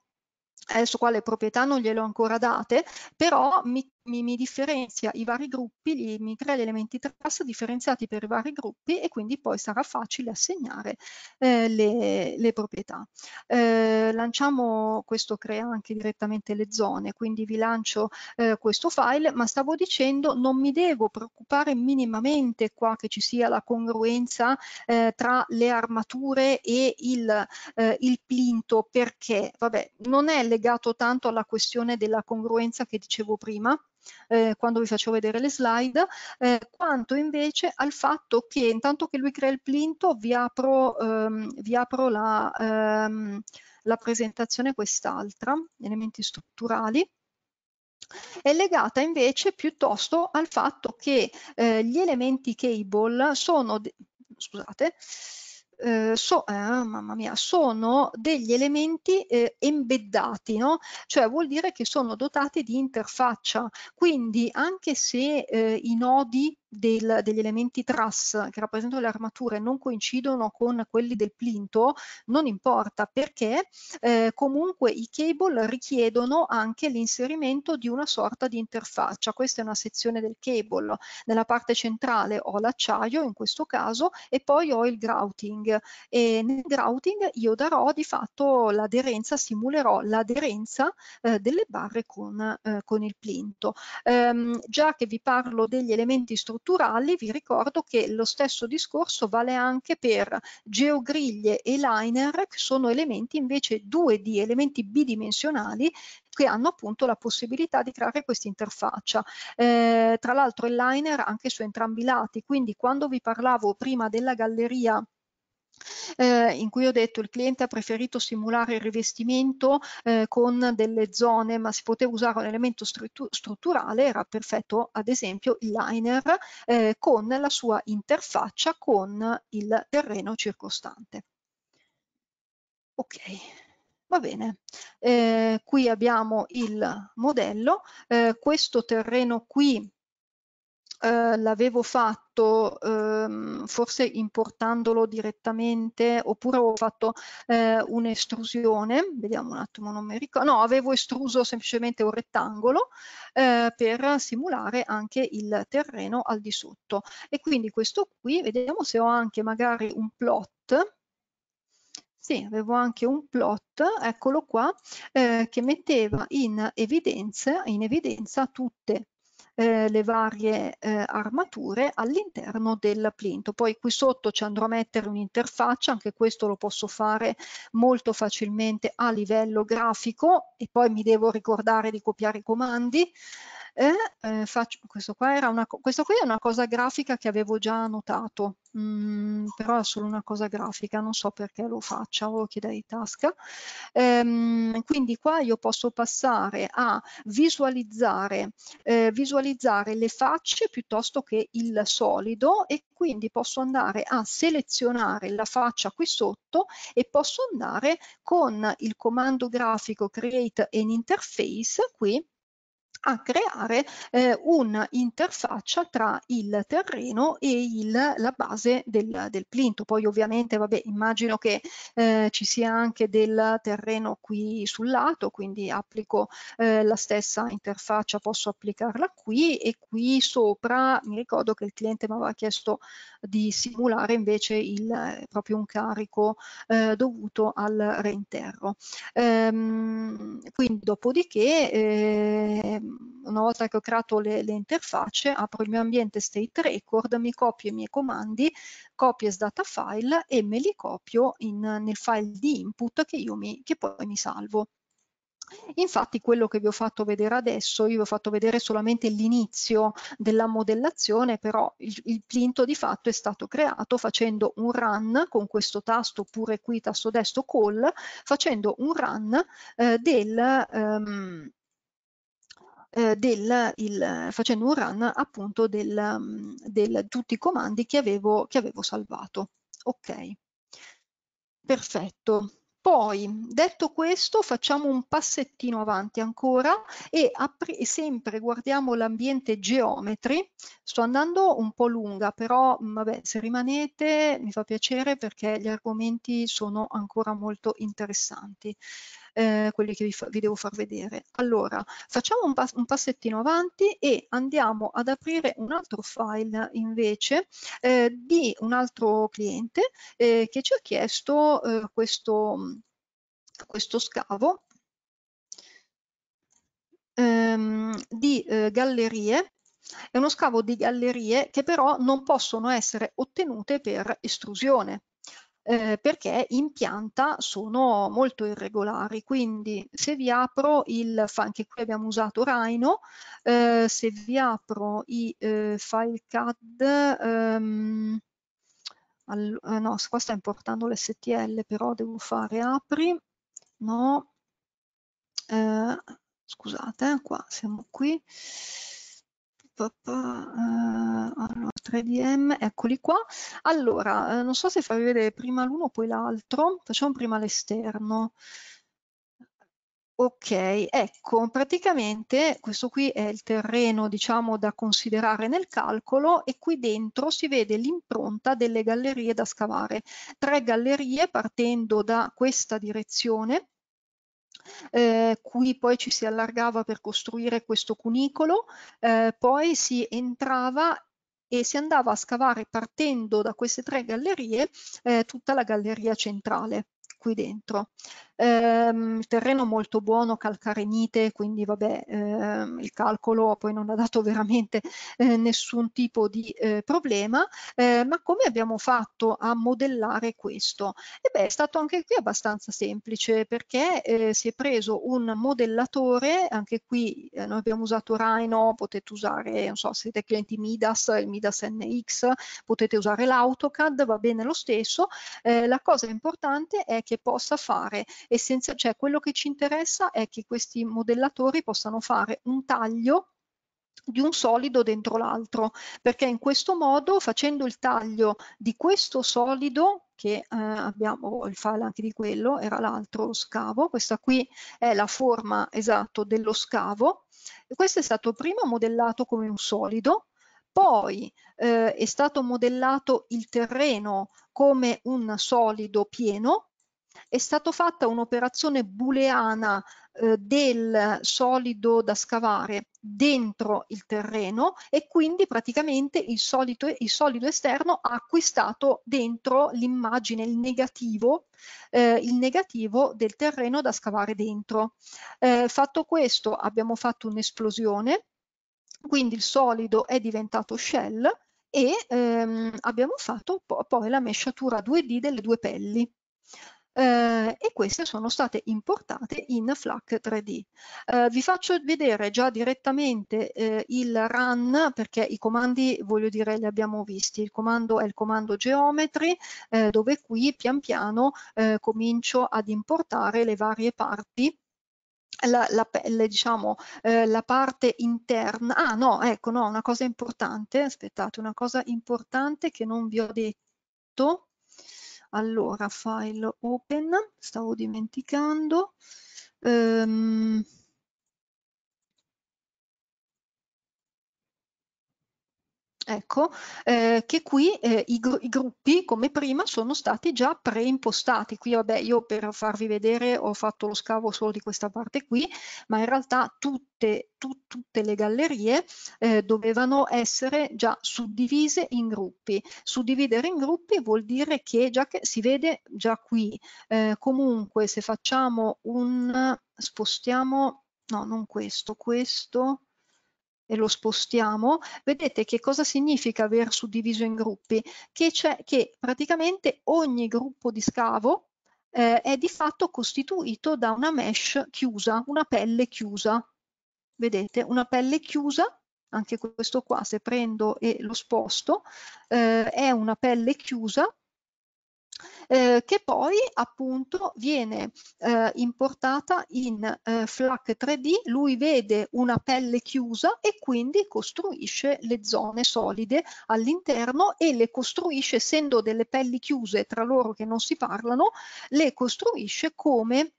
adesso qua le proprietà non gliele ho ancora date, però mi mi, mi, differenzia i vari gruppi, li, mi crea gli elementi trasso differenziati per i vari gruppi e quindi poi sarà facile assegnare eh, le, le, proprietà. Eh, lanciamo, questo crea anche direttamente le zone, quindi vi lancio eh, questo file, ma stavo dicendo non mi devo preoccupare minimamente qua che ci sia la congruenza eh, tra le armature e il, eh, il plinto, perché vabbè, non è legato tanto alla questione della congruenza che dicevo prima, eh, quando vi faccio vedere le slide, eh, quanto invece al fatto che intanto che lui crea il plinto vi apro, ehm, vi apro la, ehm, la presentazione quest'altra, elementi strutturali, è legata invece piuttosto al fatto che eh, gli elementi cable sono, scusate, eh, so, eh, mamma mia, sono degli elementi eh, embeddati, no? cioè vuol dire che sono dotati di interfaccia, quindi anche se eh, i nodi del, degli elementi truss che rappresentano le armature non coincidono con quelli del plinto, non importa perché eh, comunque i cable richiedono anche l'inserimento di una sorta di interfaccia. Questa è una sezione del cable. Nella parte centrale ho l'acciaio in questo caso e poi ho il grouting e nel grouting io darò di fatto l'aderenza, simulerò l'aderenza eh, delle barre con, eh, con il plinto. Ehm, già che vi parlo degli elementi strutturali strutturali, vi ricordo che lo stesso discorso vale anche per geogriglie e liner, che sono elementi invece 2D, elementi bidimensionali, che hanno appunto la possibilità di creare questa interfaccia. Eh, tra l'altro il liner anche su entrambi i lati, quindi quando vi parlavo prima della galleria eh, in cui ho detto il cliente ha preferito simulare il rivestimento eh, con delle zone, ma si poteva usare un elemento struttu strutturale, era perfetto ad esempio il liner eh, con la sua interfaccia con il terreno circostante. Ok, va bene. Eh, qui abbiamo il modello, eh, questo terreno qui eh, l'avevo fatto ehm, forse importandolo direttamente oppure avevo fatto eh, un'estrusione, vediamo un attimo, non mi ricordo, no, avevo estruso semplicemente un rettangolo eh, per simulare anche il terreno al di sotto. E quindi questo qui, vediamo se ho anche magari un plot, sì, avevo anche un plot, eccolo qua, eh, che metteva in evidenza, in evidenza tutte eh, le varie eh, armature all'interno del plinto. Poi qui sotto ci andrò a mettere un'interfaccia, anche questo lo posso fare molto facilmente a livello grafico e poi mi devo ricordare di copiare i comandi eh, faccio, questo, qua era una, questo qui è una cosa grafica che avevo già notato, mm, però è solo una cosa grafica, non so perché lo faccia o chiederei tasca. Ehm, quindi qua io posso passare a visualizzare, eh, visualizzare le facce piuttosto che il solido e quindi posso andare a selezionare la faccia qui sotto e posso andare con il comando grafico create an interface qui a creare eh, un'interfaccia tra il terreno e il, la base del, del, plinto. Poi ovviamente vabbè, immagino che eh, ci sia anche del terreno qui sul lato, quindi applico eh, la stessa interfaccia, posso applicarla qui e qui sopra mi ricordo che il cliente mi aveva chiesto di simulare invece il, proprio un carico eh, dovuto al reinterro. Ehm, quindi dopodiché ehm, una volta che ho creato le, le interfacce, apro il mio ambiente state record, mi copio i miei comandi, copio as data file e me li copio in, nel file di input che, mi, che poi mi salvo. Infatti quello che vi ho fatto vedere adesso, io vi ho fatto vedere solamente l'inizio della modellazione, però il, il, plinto di fatto è stato creato facendo un run con questo tasto oppure qui tasto destro call, facendo un run eh, del, um, eh, del, il, facendo un run appunto del, mm, del, tutti i comandi che avevo, che avevo salvato. Ok, perfetto. Poi, detto questo, facciamo un passettino avanti ancora e sempre guardiamo l'ambiente geometri. Sto andando un po' lunga, però mm, vabbè, se rimanete mi fa piacere perché gli argomenti sono ancora molto interessanti eh, quelli che vi, vi, devo far vedere. Allora, facciamo un, pas un, passettino avanti e andiamo ad aprire un altro file invece eh, di un altro cliente eh, che ci ha chiesto eh, questo, questo scavo ehm, di eh, gallerie è uno scavo di gallerie che però non possono essere ottenute per estrusione eh, perché in pianta sono molto irregolari. Quindi se vi apro il, anche qui abbiamo usato Rhino, eh, se vi apro i eh, file CAD, ehm, all, eh, no, qua sta importando l'STL, però devo fare apri, no, eh, scusate, qua siamo qui. Eh, allora, 3DM, eccoli qua. Allora, eh, non so se farvi vedere prima l'uno o poi l'altro, facciamo prima l'esterno. Ok, ecco, praticamente questo qui è il terreno, diciamo, da considerare nel calcolo e qui dentro si vede l'impronta delle gallerie da scavare. Tre gallerie partendo da questa direzione eh, cui poi ci si allargava per costruire questo cunicolo, eh, poi si entrava e si andava a scavare partendo da queste tre gallerie eh, tutta la galleria centrale qui dentro. Ehm, terreno molto buono, calcarenite, quindi vabbè, ehm, il calcolo poi non ha dato veramente eh, nessun tipo di eh, problema, eh, ma come abbiamo fatto a modellare questo? E beh, è stato anche qui abbastanza semplice perché eh, si è preso un modellatore, anche qui eh, noi abbiamo usato Rhino, potete usare, non so, siete clienti Midas, il Midas NX, potete usare l'AutoCAD, va bene lo stesso. Eh, la cosa importante è che si possa fare essenza, cioè quello che ci interessa è che questi modellatori possano fare un taglio di un solido dentro l'altro perché in questo modo facendo il taglio di questo solido che eh, abbiamo il file anche di quello era l'altro scavo questa qui è la forma esatto dello scavo questo è stato prima modellato come un solido poi eh, è stato modellato il terreno come un solido pieno è stata fatta un'operazione booleana eh, del solido da scavare dentro il terreno e quindi praticamente il, solito, il solido esterno ha acquistato dentro l'immagine, il negativo, eh, il negativo del terreno da scavare dentro. Eh, fatto questo abbiamo fatto un'esplosione, quindi il solido è diventato shell e ehm, abbiamo fatto po poi la mesciatura 2D delle due pelli eh, e queste sono state importate in FLAC 3D. Eh, vi faccio vedere già direttamente eh, il run perché i comandi voglio dire li abbiamo visti, il comando è il comando geometri eh, dove qui pian piano eh, comincio ad importare le varie parti la, la, pelle, diciamo, eh, la parte interna. Ah no, ecco, no, una cosa importante, aspettate, una cosa importante che non vi ho detto allora, file open, stavo dimenticando. Um, Ecco, eh, che qui eh, i, gru i, gruppi come prima sono stati già preimpostati. Qui vabbè io per farvi vedere ho fatto lo scavo solo di questa parte qui, ma in realtà tutte, tu tutte le gallerie eh, dovevano essere già suddivise in gruppi. Suddividere in gruppi vuol dire che già che si vede già qui, eh, comunque se facciamo un, spostiamo, no non questo, questo, e lo spostiamo, vedete che cosa significa aver suddiviso in gruppi? Che, che praticamente ogni gruppo di scavo eh, è di fatto costituito da una mesh chiusa, una pelle chiusa. Vedete, una pelle chiusa, anche questo qua se prendo e lo sposto, eh, è una pelle chiusa eh, che poi appunto viene eh, importata in eh, FLAC 3D, lui vede una pelle chiusa e quindi costruisce le zone solide all'interno e le costruisce essendo delle pelli chiuse tra loro che non si parlano, le costruisce come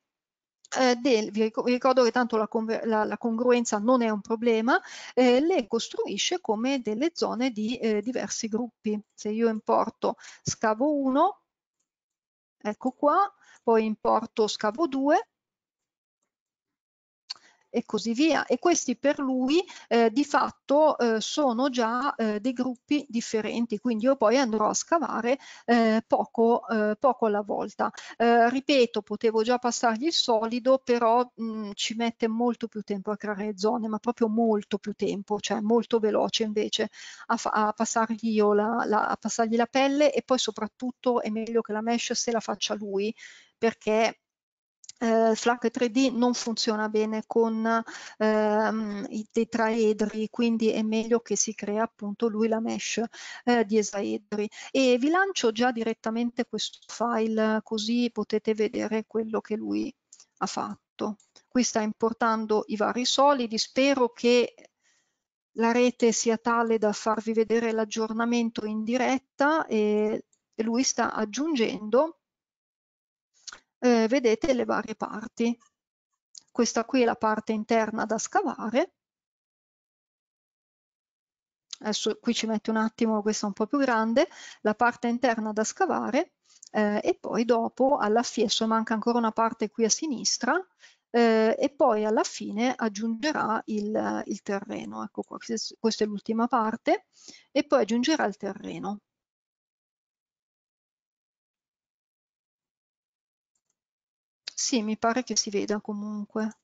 eh, del, vi ricordo che tanto la, la, la congruenza non è un problema, eh, le costruisce come delle zone di eh, diversi gruppi. Se io importo scavo 1, ecco qua, poi importo scavo 2 e così via. E questi per lui eh, di fatto eh, sono già eh, dei gruppi differenti, quindi io poi andrò a scavare eh, poco, eh, poco, alla volta. Eh, ripeto, potevo già passargli il solido, però mh, mm, ci mette molto più tempo a creare zone, ma proprio molto più tempo, cioè molto veloce invece a, a passargli io la, la, a passargli la pelle e poi soprattutto è meglio che la mesh se la faccia lui perché eh, Flac 3D non funziona bene con ehm, i tetraedri, quindi è meglio che si crea appunto lui la mesh eh, di esaedri. E vi lancio già direttamente questo file così potete vedere quello che lui ha fatto. Qui sta importando i vari solidi, spero che la rete sia tale da farvi vedere l'aggiornamento in diretta e lui sta aggiungendo eh, vedete le varie parti. Questa qui è la parte interna da scavare. Adesso qui ci metto un attimo, questa è un po' più grande, la parte interna da scavare eh, e poi dopo alla fine, adesso manca ancora una parte qui a sinistra, eh, e poi alla fine aggiungerà il, il terreno. Ecco qua, questa è l'ultima parte, e poi aggiungerà il terreno. Sì, mi pare che si veda comunque.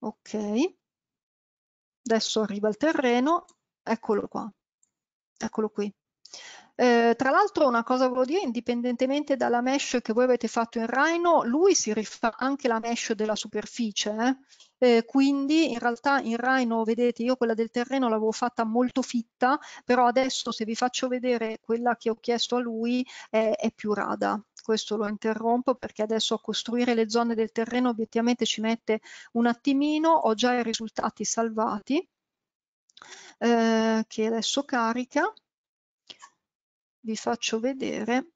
Ok. Adesso arriva il terreno, eccolo qua, eccolo qui. Eh, tra l'altro una cosa volevo dire, indipendentemente dalla mesh che voi avete fatto in Rhino, lui si rifà anche la mesh della superficie, eh? Eh, quindi in realtà in Rhino, vedete, io quella del terreno l'avevo fatta molto fitta, però adesso se vi faccio vedere quella che ho chiesto a lui è, è più rada. Questo lo interrompo perché adesso a costruire le zone del terreno obiettivamente ci mette un attimino, ho già i risultati salvati eh, che adesso carica vi faccio vedere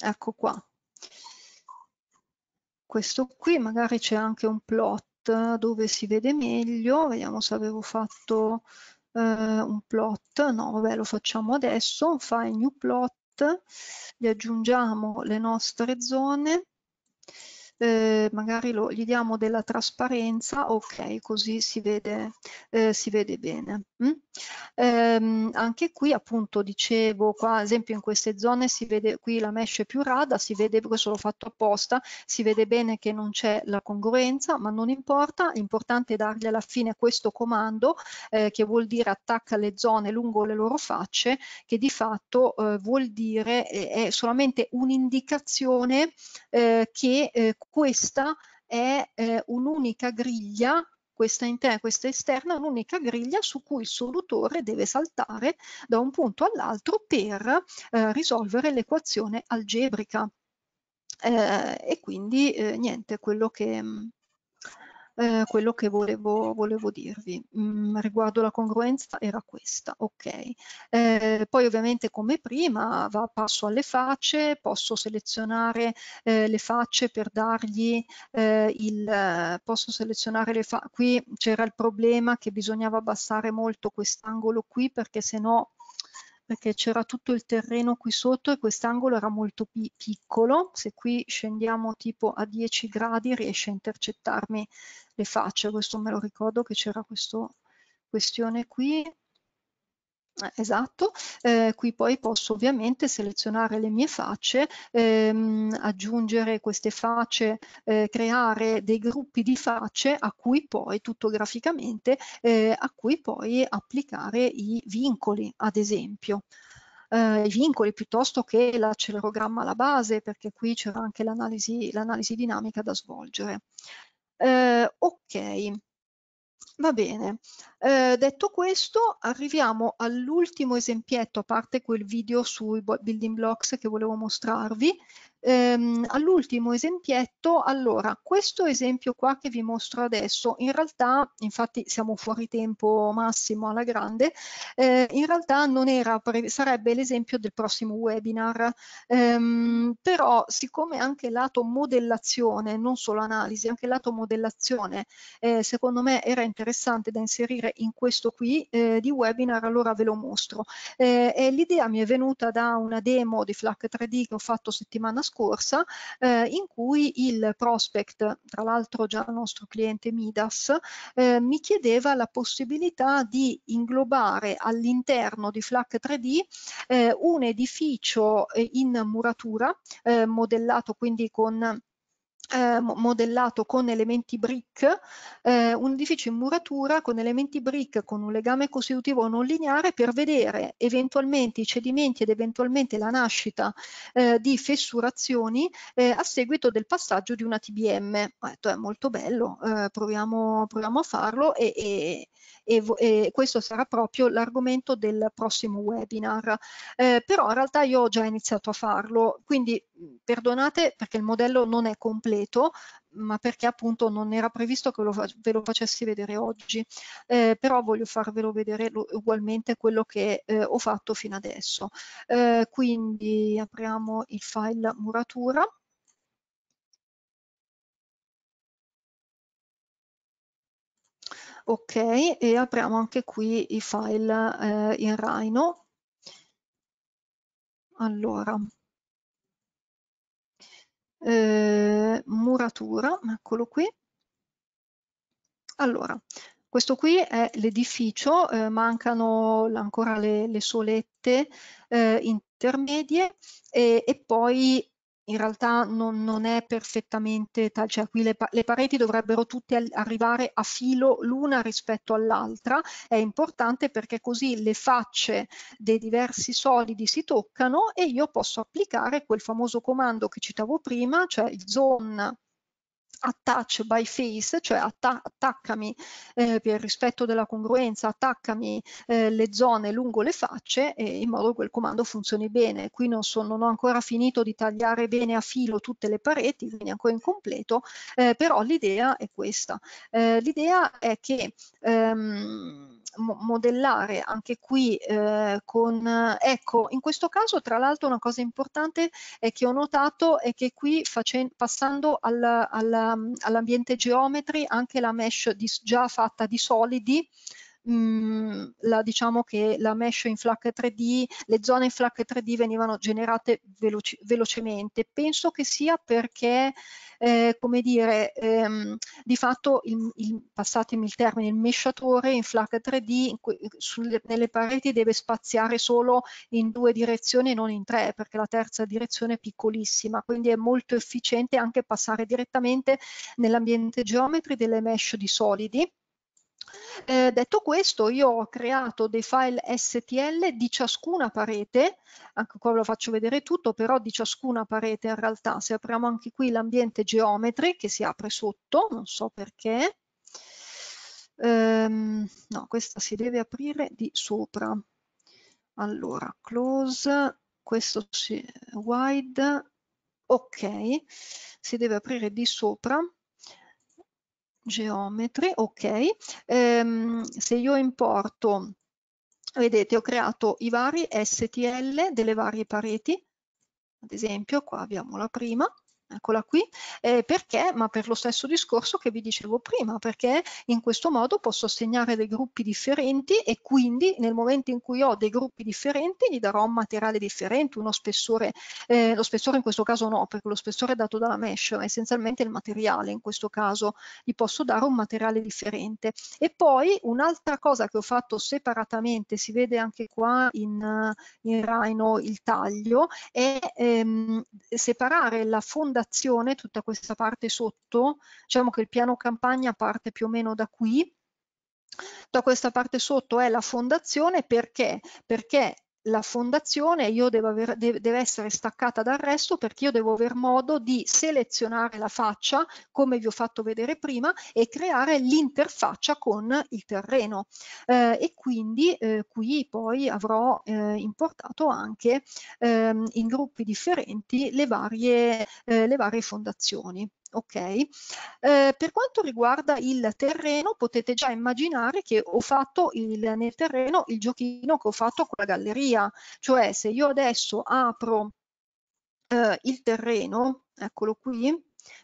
ecco qua questo qui magari c'è anche un plot dove si vede meglio vediamo se avevo fatto eh, un plot no vabbè lo facciamo adesso file new plot gli aggiungiamo le nostre zone eh, magari lo, gli diamo della trasparenza, ok, così si vede, eh, si vede bene. Mm? Ehm, anche qui appunto dicevo, qua ad esempio in queste zone si vede, qui la mesh è più rada, si vede, questo l'ho fatto apposta, si vede bene che non c'è la congruenza, ma non importa, l'importante è dargli alla fine questo comando eh, che vuol dire attacca le zone lungo le loro facce, che di fatto eh, vuol dire, è solamente un'indicazione eh, che eh, questa è eh, un'unica griglia questa interna e questa esterna, un'unica griglia su cui il solutore deve saltare da un punto all'altro per eh, risolvere l'equazione algebrica. Eh, e quindi eh, niente, quello che, mm, eh, quello che volevo, volevo dirvi mm, riguardo la congruenza era questa, ok. Eh, poi ovviamente come prima va passo alle facce, posso selezionare eh, le facce per dargli eh, il, posso selezionare le facce, qui c'era il problema che bisognava abbassare molto quest'angolo qui perché se no perché c'era tutto il terreno qui sotto e quest'angolo era molto pi piccolo. Se qui scendiamo tipo a 10 gradi riesce a intercettarmi le facce. Questo me lo ricordo che c'era questa questione qui. Eh, esatto, eh, qui poi posso ovviamente selezionare le mie facce, ehm, aggiungere queste facce, eh, creare dei gruppi di facce a cui poi, tutto graficamente, eh, a cui poi applicare i vincoli, ad esempio. Uh, i vincoli piuttosto che l'accelerogramma alla base, perché qui c'era anche l'analisi dinamica da svolgere. Uh, ok, Va bene, eh, detto questo arriviamo all'ultimo esempietto, a parte quel video sui building blocks che volevo mostrarvi, ehm, all'ultimo esempietto, allora questo esempio qua che vi mostro adesso, in realtà, infatti siamo fuori tempo massimo alla grande, eh, in realtà non era, sarebbe l'esempio del prossimo webinar, ehm, però siccome anche lato modellazione, non solo analisi, anche lato modellazione, eh, secondo me era interessante da inserire in questo qui eh, di webinar, allora ve lo mostro. Eh, L'idea mi è venuta da una demo di Flac 3D che ho fatto settimana scorsa, scorsa eh, in cui il prospect, tra l'altro già nostro cliente Midas, eh, mi chiedeva la possibilità di inglobare all'interno di Flac 3D eh, un edificio eh, in muratura eh, modellato quindi con eh, modellato con elementi brick, eh, un edificio in muratura con elementi brick con un legame costitutivo non lineare per vedere eventualmente i cedimenti ed eventualmente la nascita eh, di fessurazioni eh, a seguito del passaggio di una TBM. Ho detto è eh, molto bello, eh, proviamo, proviamo, a farlo e, e e, e questo sarà proprio l'argomento del prossimo webinar. Eh, però in realtà io ho già iniziato a farlo, quindi mm, perdonate perché il modello non è completo, ma perché appunto non era previsto che lo, ve lo facessi vedere oggi, eh, però voglio farvelo vedere ugualmente quello che eh, ho fatto fino adesso. Eh, quindi apriamo il file muratura Ok, e apriamo anche qui i file eh, in Rhino. Allora, eh, muratura, eccolo qui. Allora, questo qui è l'edificio, eh, mancano ancora le, le solette eh, intermedie e, e, poi in realtà non, non è perfettamente, tal, cioè qui le, le, pareti dovrebbero tutte arrivare a filo l'una rispetto all'altra, è importante perché così le facce dei diversi solidi si toccano e io posso applicare quel famoso comando che citavo prima, cioè zone attach by face, cioè atta attaccami eh, per rispetto della congruenza, attaccami eh, le zone lungo le facce eh, in modo che quel comando funzioni bene. Qui non, so, non, ho ancora finito di tagliare bene a filo tutte le pareti, quindi ancora incompleto, eh, però l'idea è questa. Eh, l'idea è che... Ehm, modellare anche qui eh, con... Ecco, in questo caso tra l'altro una cosa importante è che ho notato è che qui passando al, al, all'ambiente geometri anche la mesh di, già fatta di solidi mh, la, diciamo che la mesh in FLAC 3D, le zone in FLAC 3D venivano generate veloci, velocemente. Penso che sia perché, eh, come dire, ehm, di fatto, il, il, passatemi il termine, il mesciatore in FLAC 3D in cui, nelle pareti deve spaziare solo in due direzioni e non in tre, perché la terza direzione è piccolissima, quindi è molto efficiente anche passare direttamente nell'ambiente geometri delle mesh di solidi eh, detto questo, io ho creato dei file STL di ciascuna parete, anche qua ve lo faccio vedere tutto, però di ciascuna parete in realtà. Se apriamo anche qui l'ambiente geometri che si apre sotto, non so perché. Ehm, no, questa si deve aprire di sopra. Allora, close, questo si, wide, ok, si deve aprire di sopra geometri, ok, ehm, se io importo, vedete ho creato i vari STL delle varie pareti, ad esempio qua abbiamo la prima, eccola qui, eh, perché? Ma per lo stesso discorso che vi dicevo prima, perché in questo modo posso assegnare dei gruppi differenti e quindi nel momento in cui ho dei gruppi differenti gli darò un materiale differente, uno spessore, eh, lo spessore in questo caso no, perché lo spessore è dato dalla mesh, ma essenzialmente il materiale in questo caso, gli posso dare un materiale differente. E poi un'altra cosa che ho fatto separatamente, si vede anche qua in, in Rhino il taglio, è ehm, separare la fondazione l'irrigazione, tutta questa parte sotto, diciamo che il piano campagna parte più o meno da qui, da questa parte sotto è la fondazione perché? Perché la fondazione io devo aver, de deve essere staccata dal resto perché io devo aver modo di selezionare la faccia come vi ho fatto vedere prima e creare l'interfaccia con il terreno eh, e quindi eh, qui poi avrò eh, importato anche ehm, in gruppi differenti le varie, eh, le varie fondazioni. Okay. Eh, per quanto riguarda il terreno, potete già immaginare che ho fatto il, nel terreno il giochino che ho fatto con la galleria, cioè se io adesso apro eh, il terreno, eccolo qui,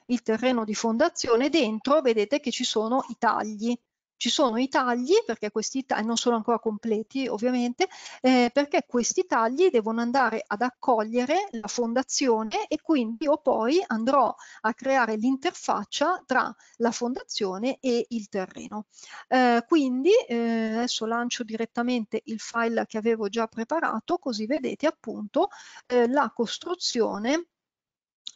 il terreno di fondazione, dentro vedete che ci sono i tagli. Ci sono i tagli, perché questi tagli non sono ancora completi ovviamente, eh, perché questi tagli devono andare ad accogliere la fondazione e quindi io poi andrò a creare l'interfaccia tra la fondazione e il terreno. Eh, quindi eh, adesso lancio direttamente il file che avevo già preparato, così vedete appunto eh, la costruzione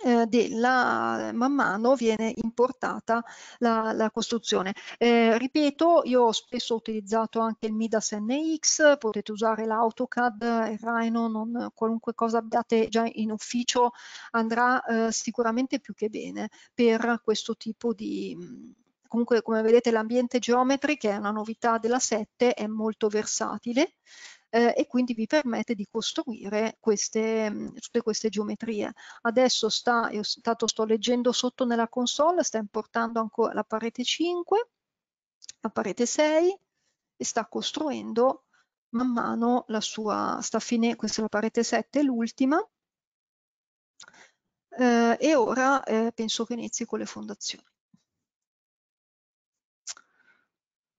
eh, della, man mano viene importata la, la costruzione. Eh, ripeto, io ho spesso utilizzato anche il Midas NX, potete usare l'AutoCAD, il Rhino, non, qualunque cosa abbiate già in ufficio andrà eh, sicuramente più che bene per questo tipo di... Mm, comunque, come vedete, l'ambiente Geometry, che è una novità della 7, è molto versatile eh, e quindi vi permette di costruire queste, mm, tutte queste geometrie. Adesso sta, io stato, sto leggendo sotto nella console, sta importando ancora la parete 5, la parete 6 e sta costruendo man mano la sua, sta fine, questa è la parete 7, l'ultima, eh, e ora eh, penso che inizi con le fondazioni.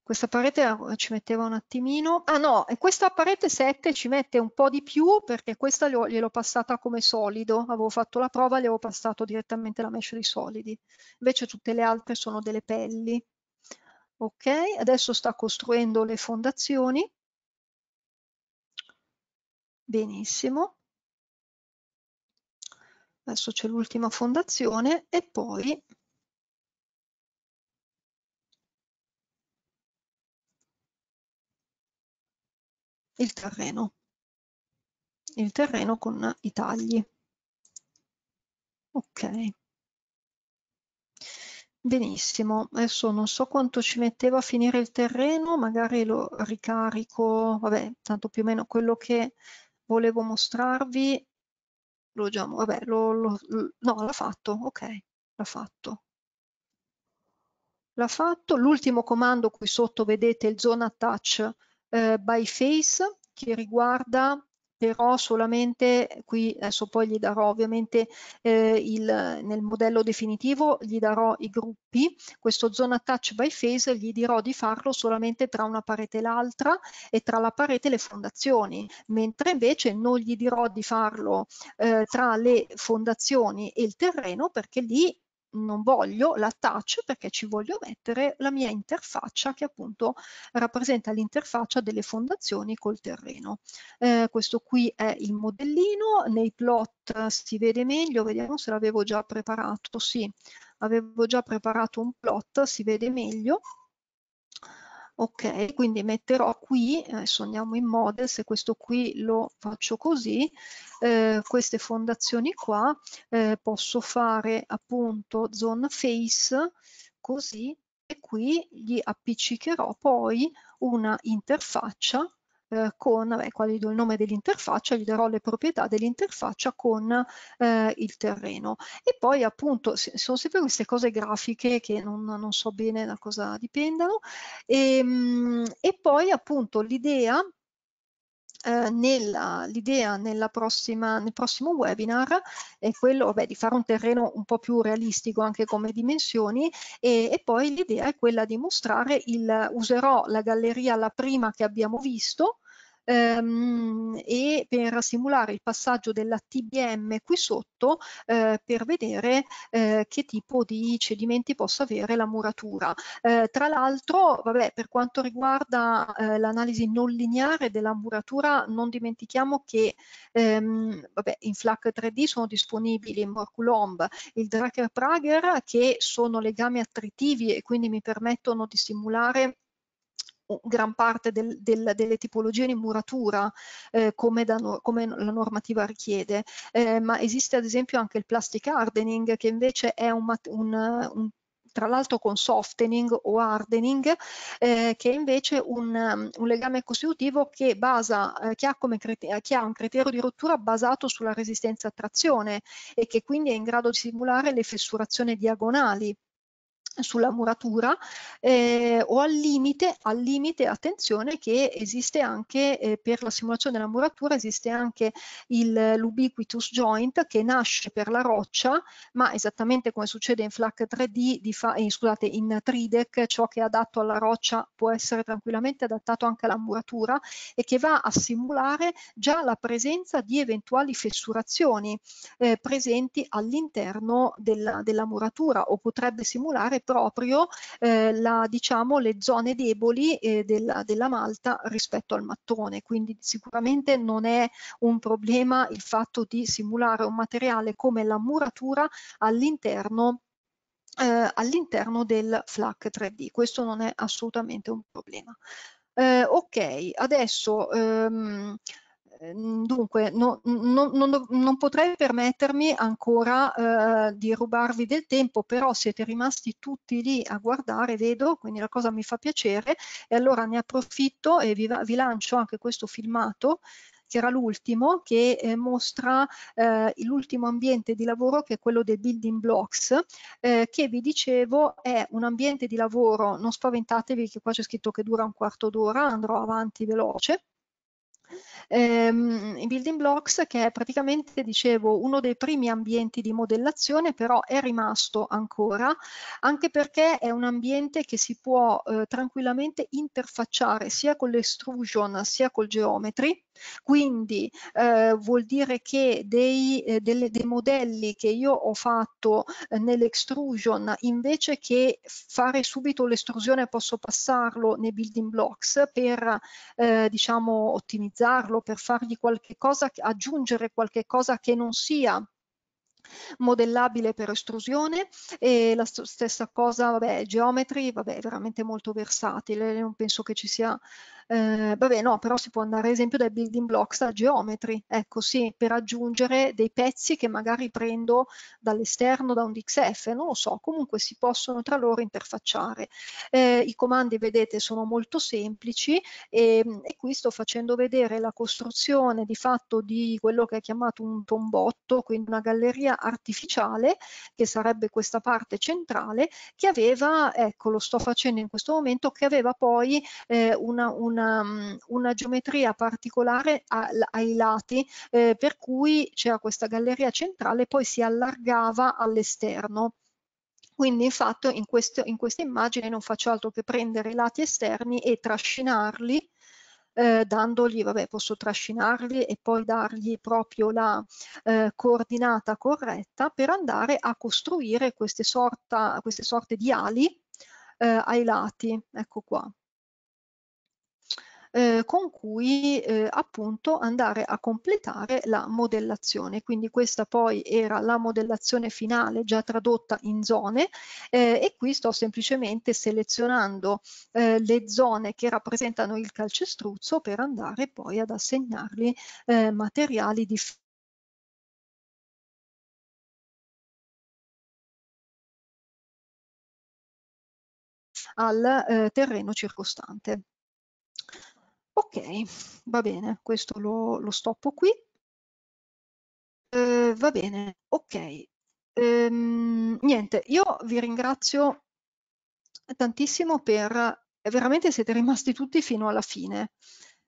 questa parete ci metteva un attimino, ah no, questa parete 7 ci mette un po' di più perché questa gliel'ho passata come solido, avevo fatto la prova e le avevo passato direttamente la mesh di solidi, invece tutte le altre sono delle pelli. Ok, adesso sta costruendo le fondazioni, benissimo, adesso c'è l'ultima fondazione e poi il terreno, il terreno con i tagli. Ok. Benissimo, adesso non so quanto ci metteva a finire il terreno, magari lo ricarico, vabbè, tanto più o meno quello che volevo mostrarvi, lo già, vabbè, lo, lo, no, l'ha fatto, ok, l'ha fatto. L'ha fatto, l'ultimo comando qui sotto vedete il zona touch eh, by face che riguarda però solamente qui adesso poi gli darò ovviamente eh, il, nel modello definitivo gli darò i gruppi questo zona touch by face gli dirò di farlo solamente tra una parete e l'altra e tra la parete e le fondazioni mentre invece non gli dirò di farlo eh, tra le fondazioni e il terreno perché lì non voglio la touch perché ci voglio mettere la mia interfaccia che appunto rappresenta l'interfaccia delle fondazioni col terreno. Eh, questo qui è il modellino, nei plot si vede meglio, vediamo se l'avevo già preparato, sì, avevo già preparato un plot, si vede meglio ok quindi metterò qui adesso andiamo in model se questo qui lo faccio così eh, queste fondazioni qua eh, posso fare appunto zone face così e qui gli appiccicherò poi una interfaccia eh, con, beh, qua gli do il nome dell'interfaccia, gli darò le proprietà dell'interfaccia con eh, il terreno. E poi appunto sono sempre queste cose grafiche che non, non so bene da cosa dipendano. E, ehm, e poi appunto l'idea eh, l'idea nel prossimo webinar è quello beh, di fare un terreno un po' più realistico anche come dimensioni e, e poi l'idea è quella di mostrare il userò la galleria la prima che abbiamo visto ehm, e per simulare il passaggio della TBM qui sotto eh, per vedere eh, che tipo di cedimenti possa avere la muratura. Eh, tra l'altro, per quanto riguarda eh, l'analisi non lineare della muratura, non dimentichiamo che ehm, vabbè, in FLAC 3D sono disponibili il Morculomb, il Dracker Prager, che sono legami attritivi e quindi mi permettono di simulare gran parte del, del, delle tipologie di muratura eh, come, da, come, la normativa richiede, eh, ma esiste ad esempio anche il plastic hardening che invece è un, un, un tra l'altro con softening o hardening, eh, che è invece un, un legame costitutivo che, basa, eh, che, ha che, ha un criterio di rottura basato sulla resistenza a trazione e che quindi è in grado di simulare le fessurazioni diagonali sulla muratura eh, o al limite, al limite attenzione che esiste anche eh, per la simulazione della muratura esiste anche l'ubiquitous joint che nasce per la roccia ma esattamente come succede in FLAC 3D fa, eh, scusate in Tridec ciò che è adatto alla roccia può essere tranquillamente adattato anche alla muratura e che va a simulare già la presenza di eventuali fessurazioni eh, presenti all'interno della, della muratura o potrebbe simulare proprio eh, la, diciamo, le zone deboli eh, della, della, malta rispetto al mattone, quindi sicuramente non è un problema il fatto di simulare un materiale come la muratura all'interno eh, all del FLAC 3D, questo non è assolutamente un problema. Eh, ok, adesso... Ehm, Ehm, dunque no, no, no, non potrei permettermi ancora eh, di rubarvi del tempo, però siete rimasti tutti lì a guardare, vedo, quindi la cosa mi fa piacere e allora ne approfitto e vi, vi lancio anche questo filmato che era l'ultimo, che eh, mostra eh, l'ultimo ambiente di lavoro che è quello dei building blocks, eh, che vi dicevo è un ambiente di lavoro, non spaventatevi che qua c'è scritto che dura un quarto d'ora, andrò avanti veloce, Ehm, building blocks che è praticamente, dicevo, uno dei primi ambienti di modellazione, però è rimasto ancora, anche perché è un ambiente che si può eh, tranquillamente interfacciare sia con l'extrusion sia col geometry quindi eh, vuol dire che dei, eh, delle, dei, modelli che io ho fatto eh, nell'extrusion, invece che fare subito l'estrusione posso passarlo nei building blocks per eh, diciamo ottimizzarlo, per fargli qualche cosa, aggiungere qualche cosa che non sia modellabile per estrusione e la stessa cosa, vabbè, geometry, vabbè, è veramente molto versatile, non penso che ci sia, eh, vabbè no, però si può andare ad esempio dai building blocks a geometry, ecco sì, per aggiungere dei pezzi che magari prendo dall'esterno, da un DXF, non lo so, comunque si possono tra loro interfacciare. Eh, I comandi, vedete, sono molto semplici e, ehm, e qui sto facendo vedere la costruzione di fatto di quello che è chiamato un tombotto, quindi una galleria artificiale, che sarebbe questa parte centrale, che aveva, ecco lo sto facendo in questo momento, che aveva poi eh, una, una, mm, una, geometria particolare a, ai lati, eh, per cui c'era questa galleria centrale, poi si allargava all'esterno. Quindi infatti in, questo, in, questa immagine non faccio altro che prendere i lati esterni e trascinarli eh, dandogli, vabbè, posso trascinarli e poi dargli proprio la eh, coordinata corretta per andare a costruire queste, sorta, queste sorte di ali eh, ai lati. Ecco qua eh, con cui eh, appunto andare a completare la modellazione. Quindi questa poi era la modellazione finale già tradotta in zone eh, e qui sto semplicemente selezionando eh, le zone che rappresentano il calcestruzzo per andare poi ad assegnarli eh, materiali di al eh, terreno circostante. Ok, va bene, questo lo, lo stoppo qui. Eh, va bene, ok. Ehm, niente, io vi ringrazio tantissimo per veramente siete rimasti tutti fino alla fine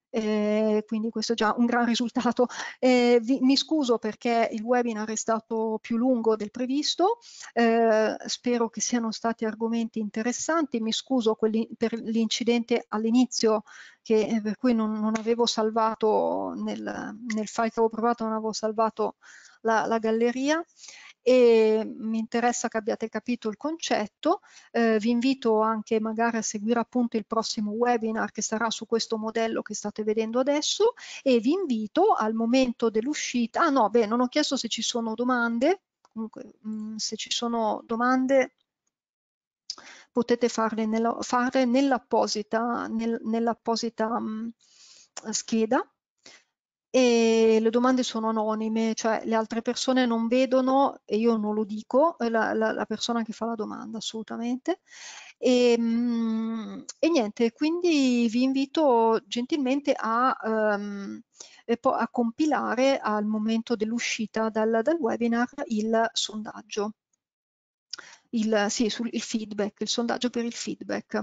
eh, quindi questo è già un gran risultato. Eh, vi, mi scuso perché il webinar è stato più lungo del previsto, eh, spero che siano stati argomenti interessanti, mi scuso quelli, per l'incidente all'inizio che, eh, per cui non, non, avevo salvato nel, nel file che avevo provato, non avevo salvato la, la galleria e mi interessa che abbiate capito il concetto. Eh, vi invito anche magari a seguire appunto il prossimo webinar che sarà su questo modello che state vedendo adesso e vi invito al momento dell'uscita, ah no, beh, non ho chiesto se ci sono domande, comunque mh, mm, se ci sono domande potete farle, nella, farle nell'apposita nel, nell mm, scheda e le domande sono anonime, cioè le altre persone non vedono e io non lo dico, la, la, la persona che fa la domanda assolutamente. E, ehm, e, niente, quindi vi invito gentilmente a, um, a compilare al momento dell'uscita dal, dal, webinar il sondaggio, il, sì, sul, il feedback, il sondaggio per il feedback.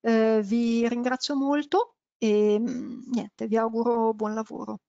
Eh, vi ringrazio molto e mm, niente, vi auguro buon lavoro.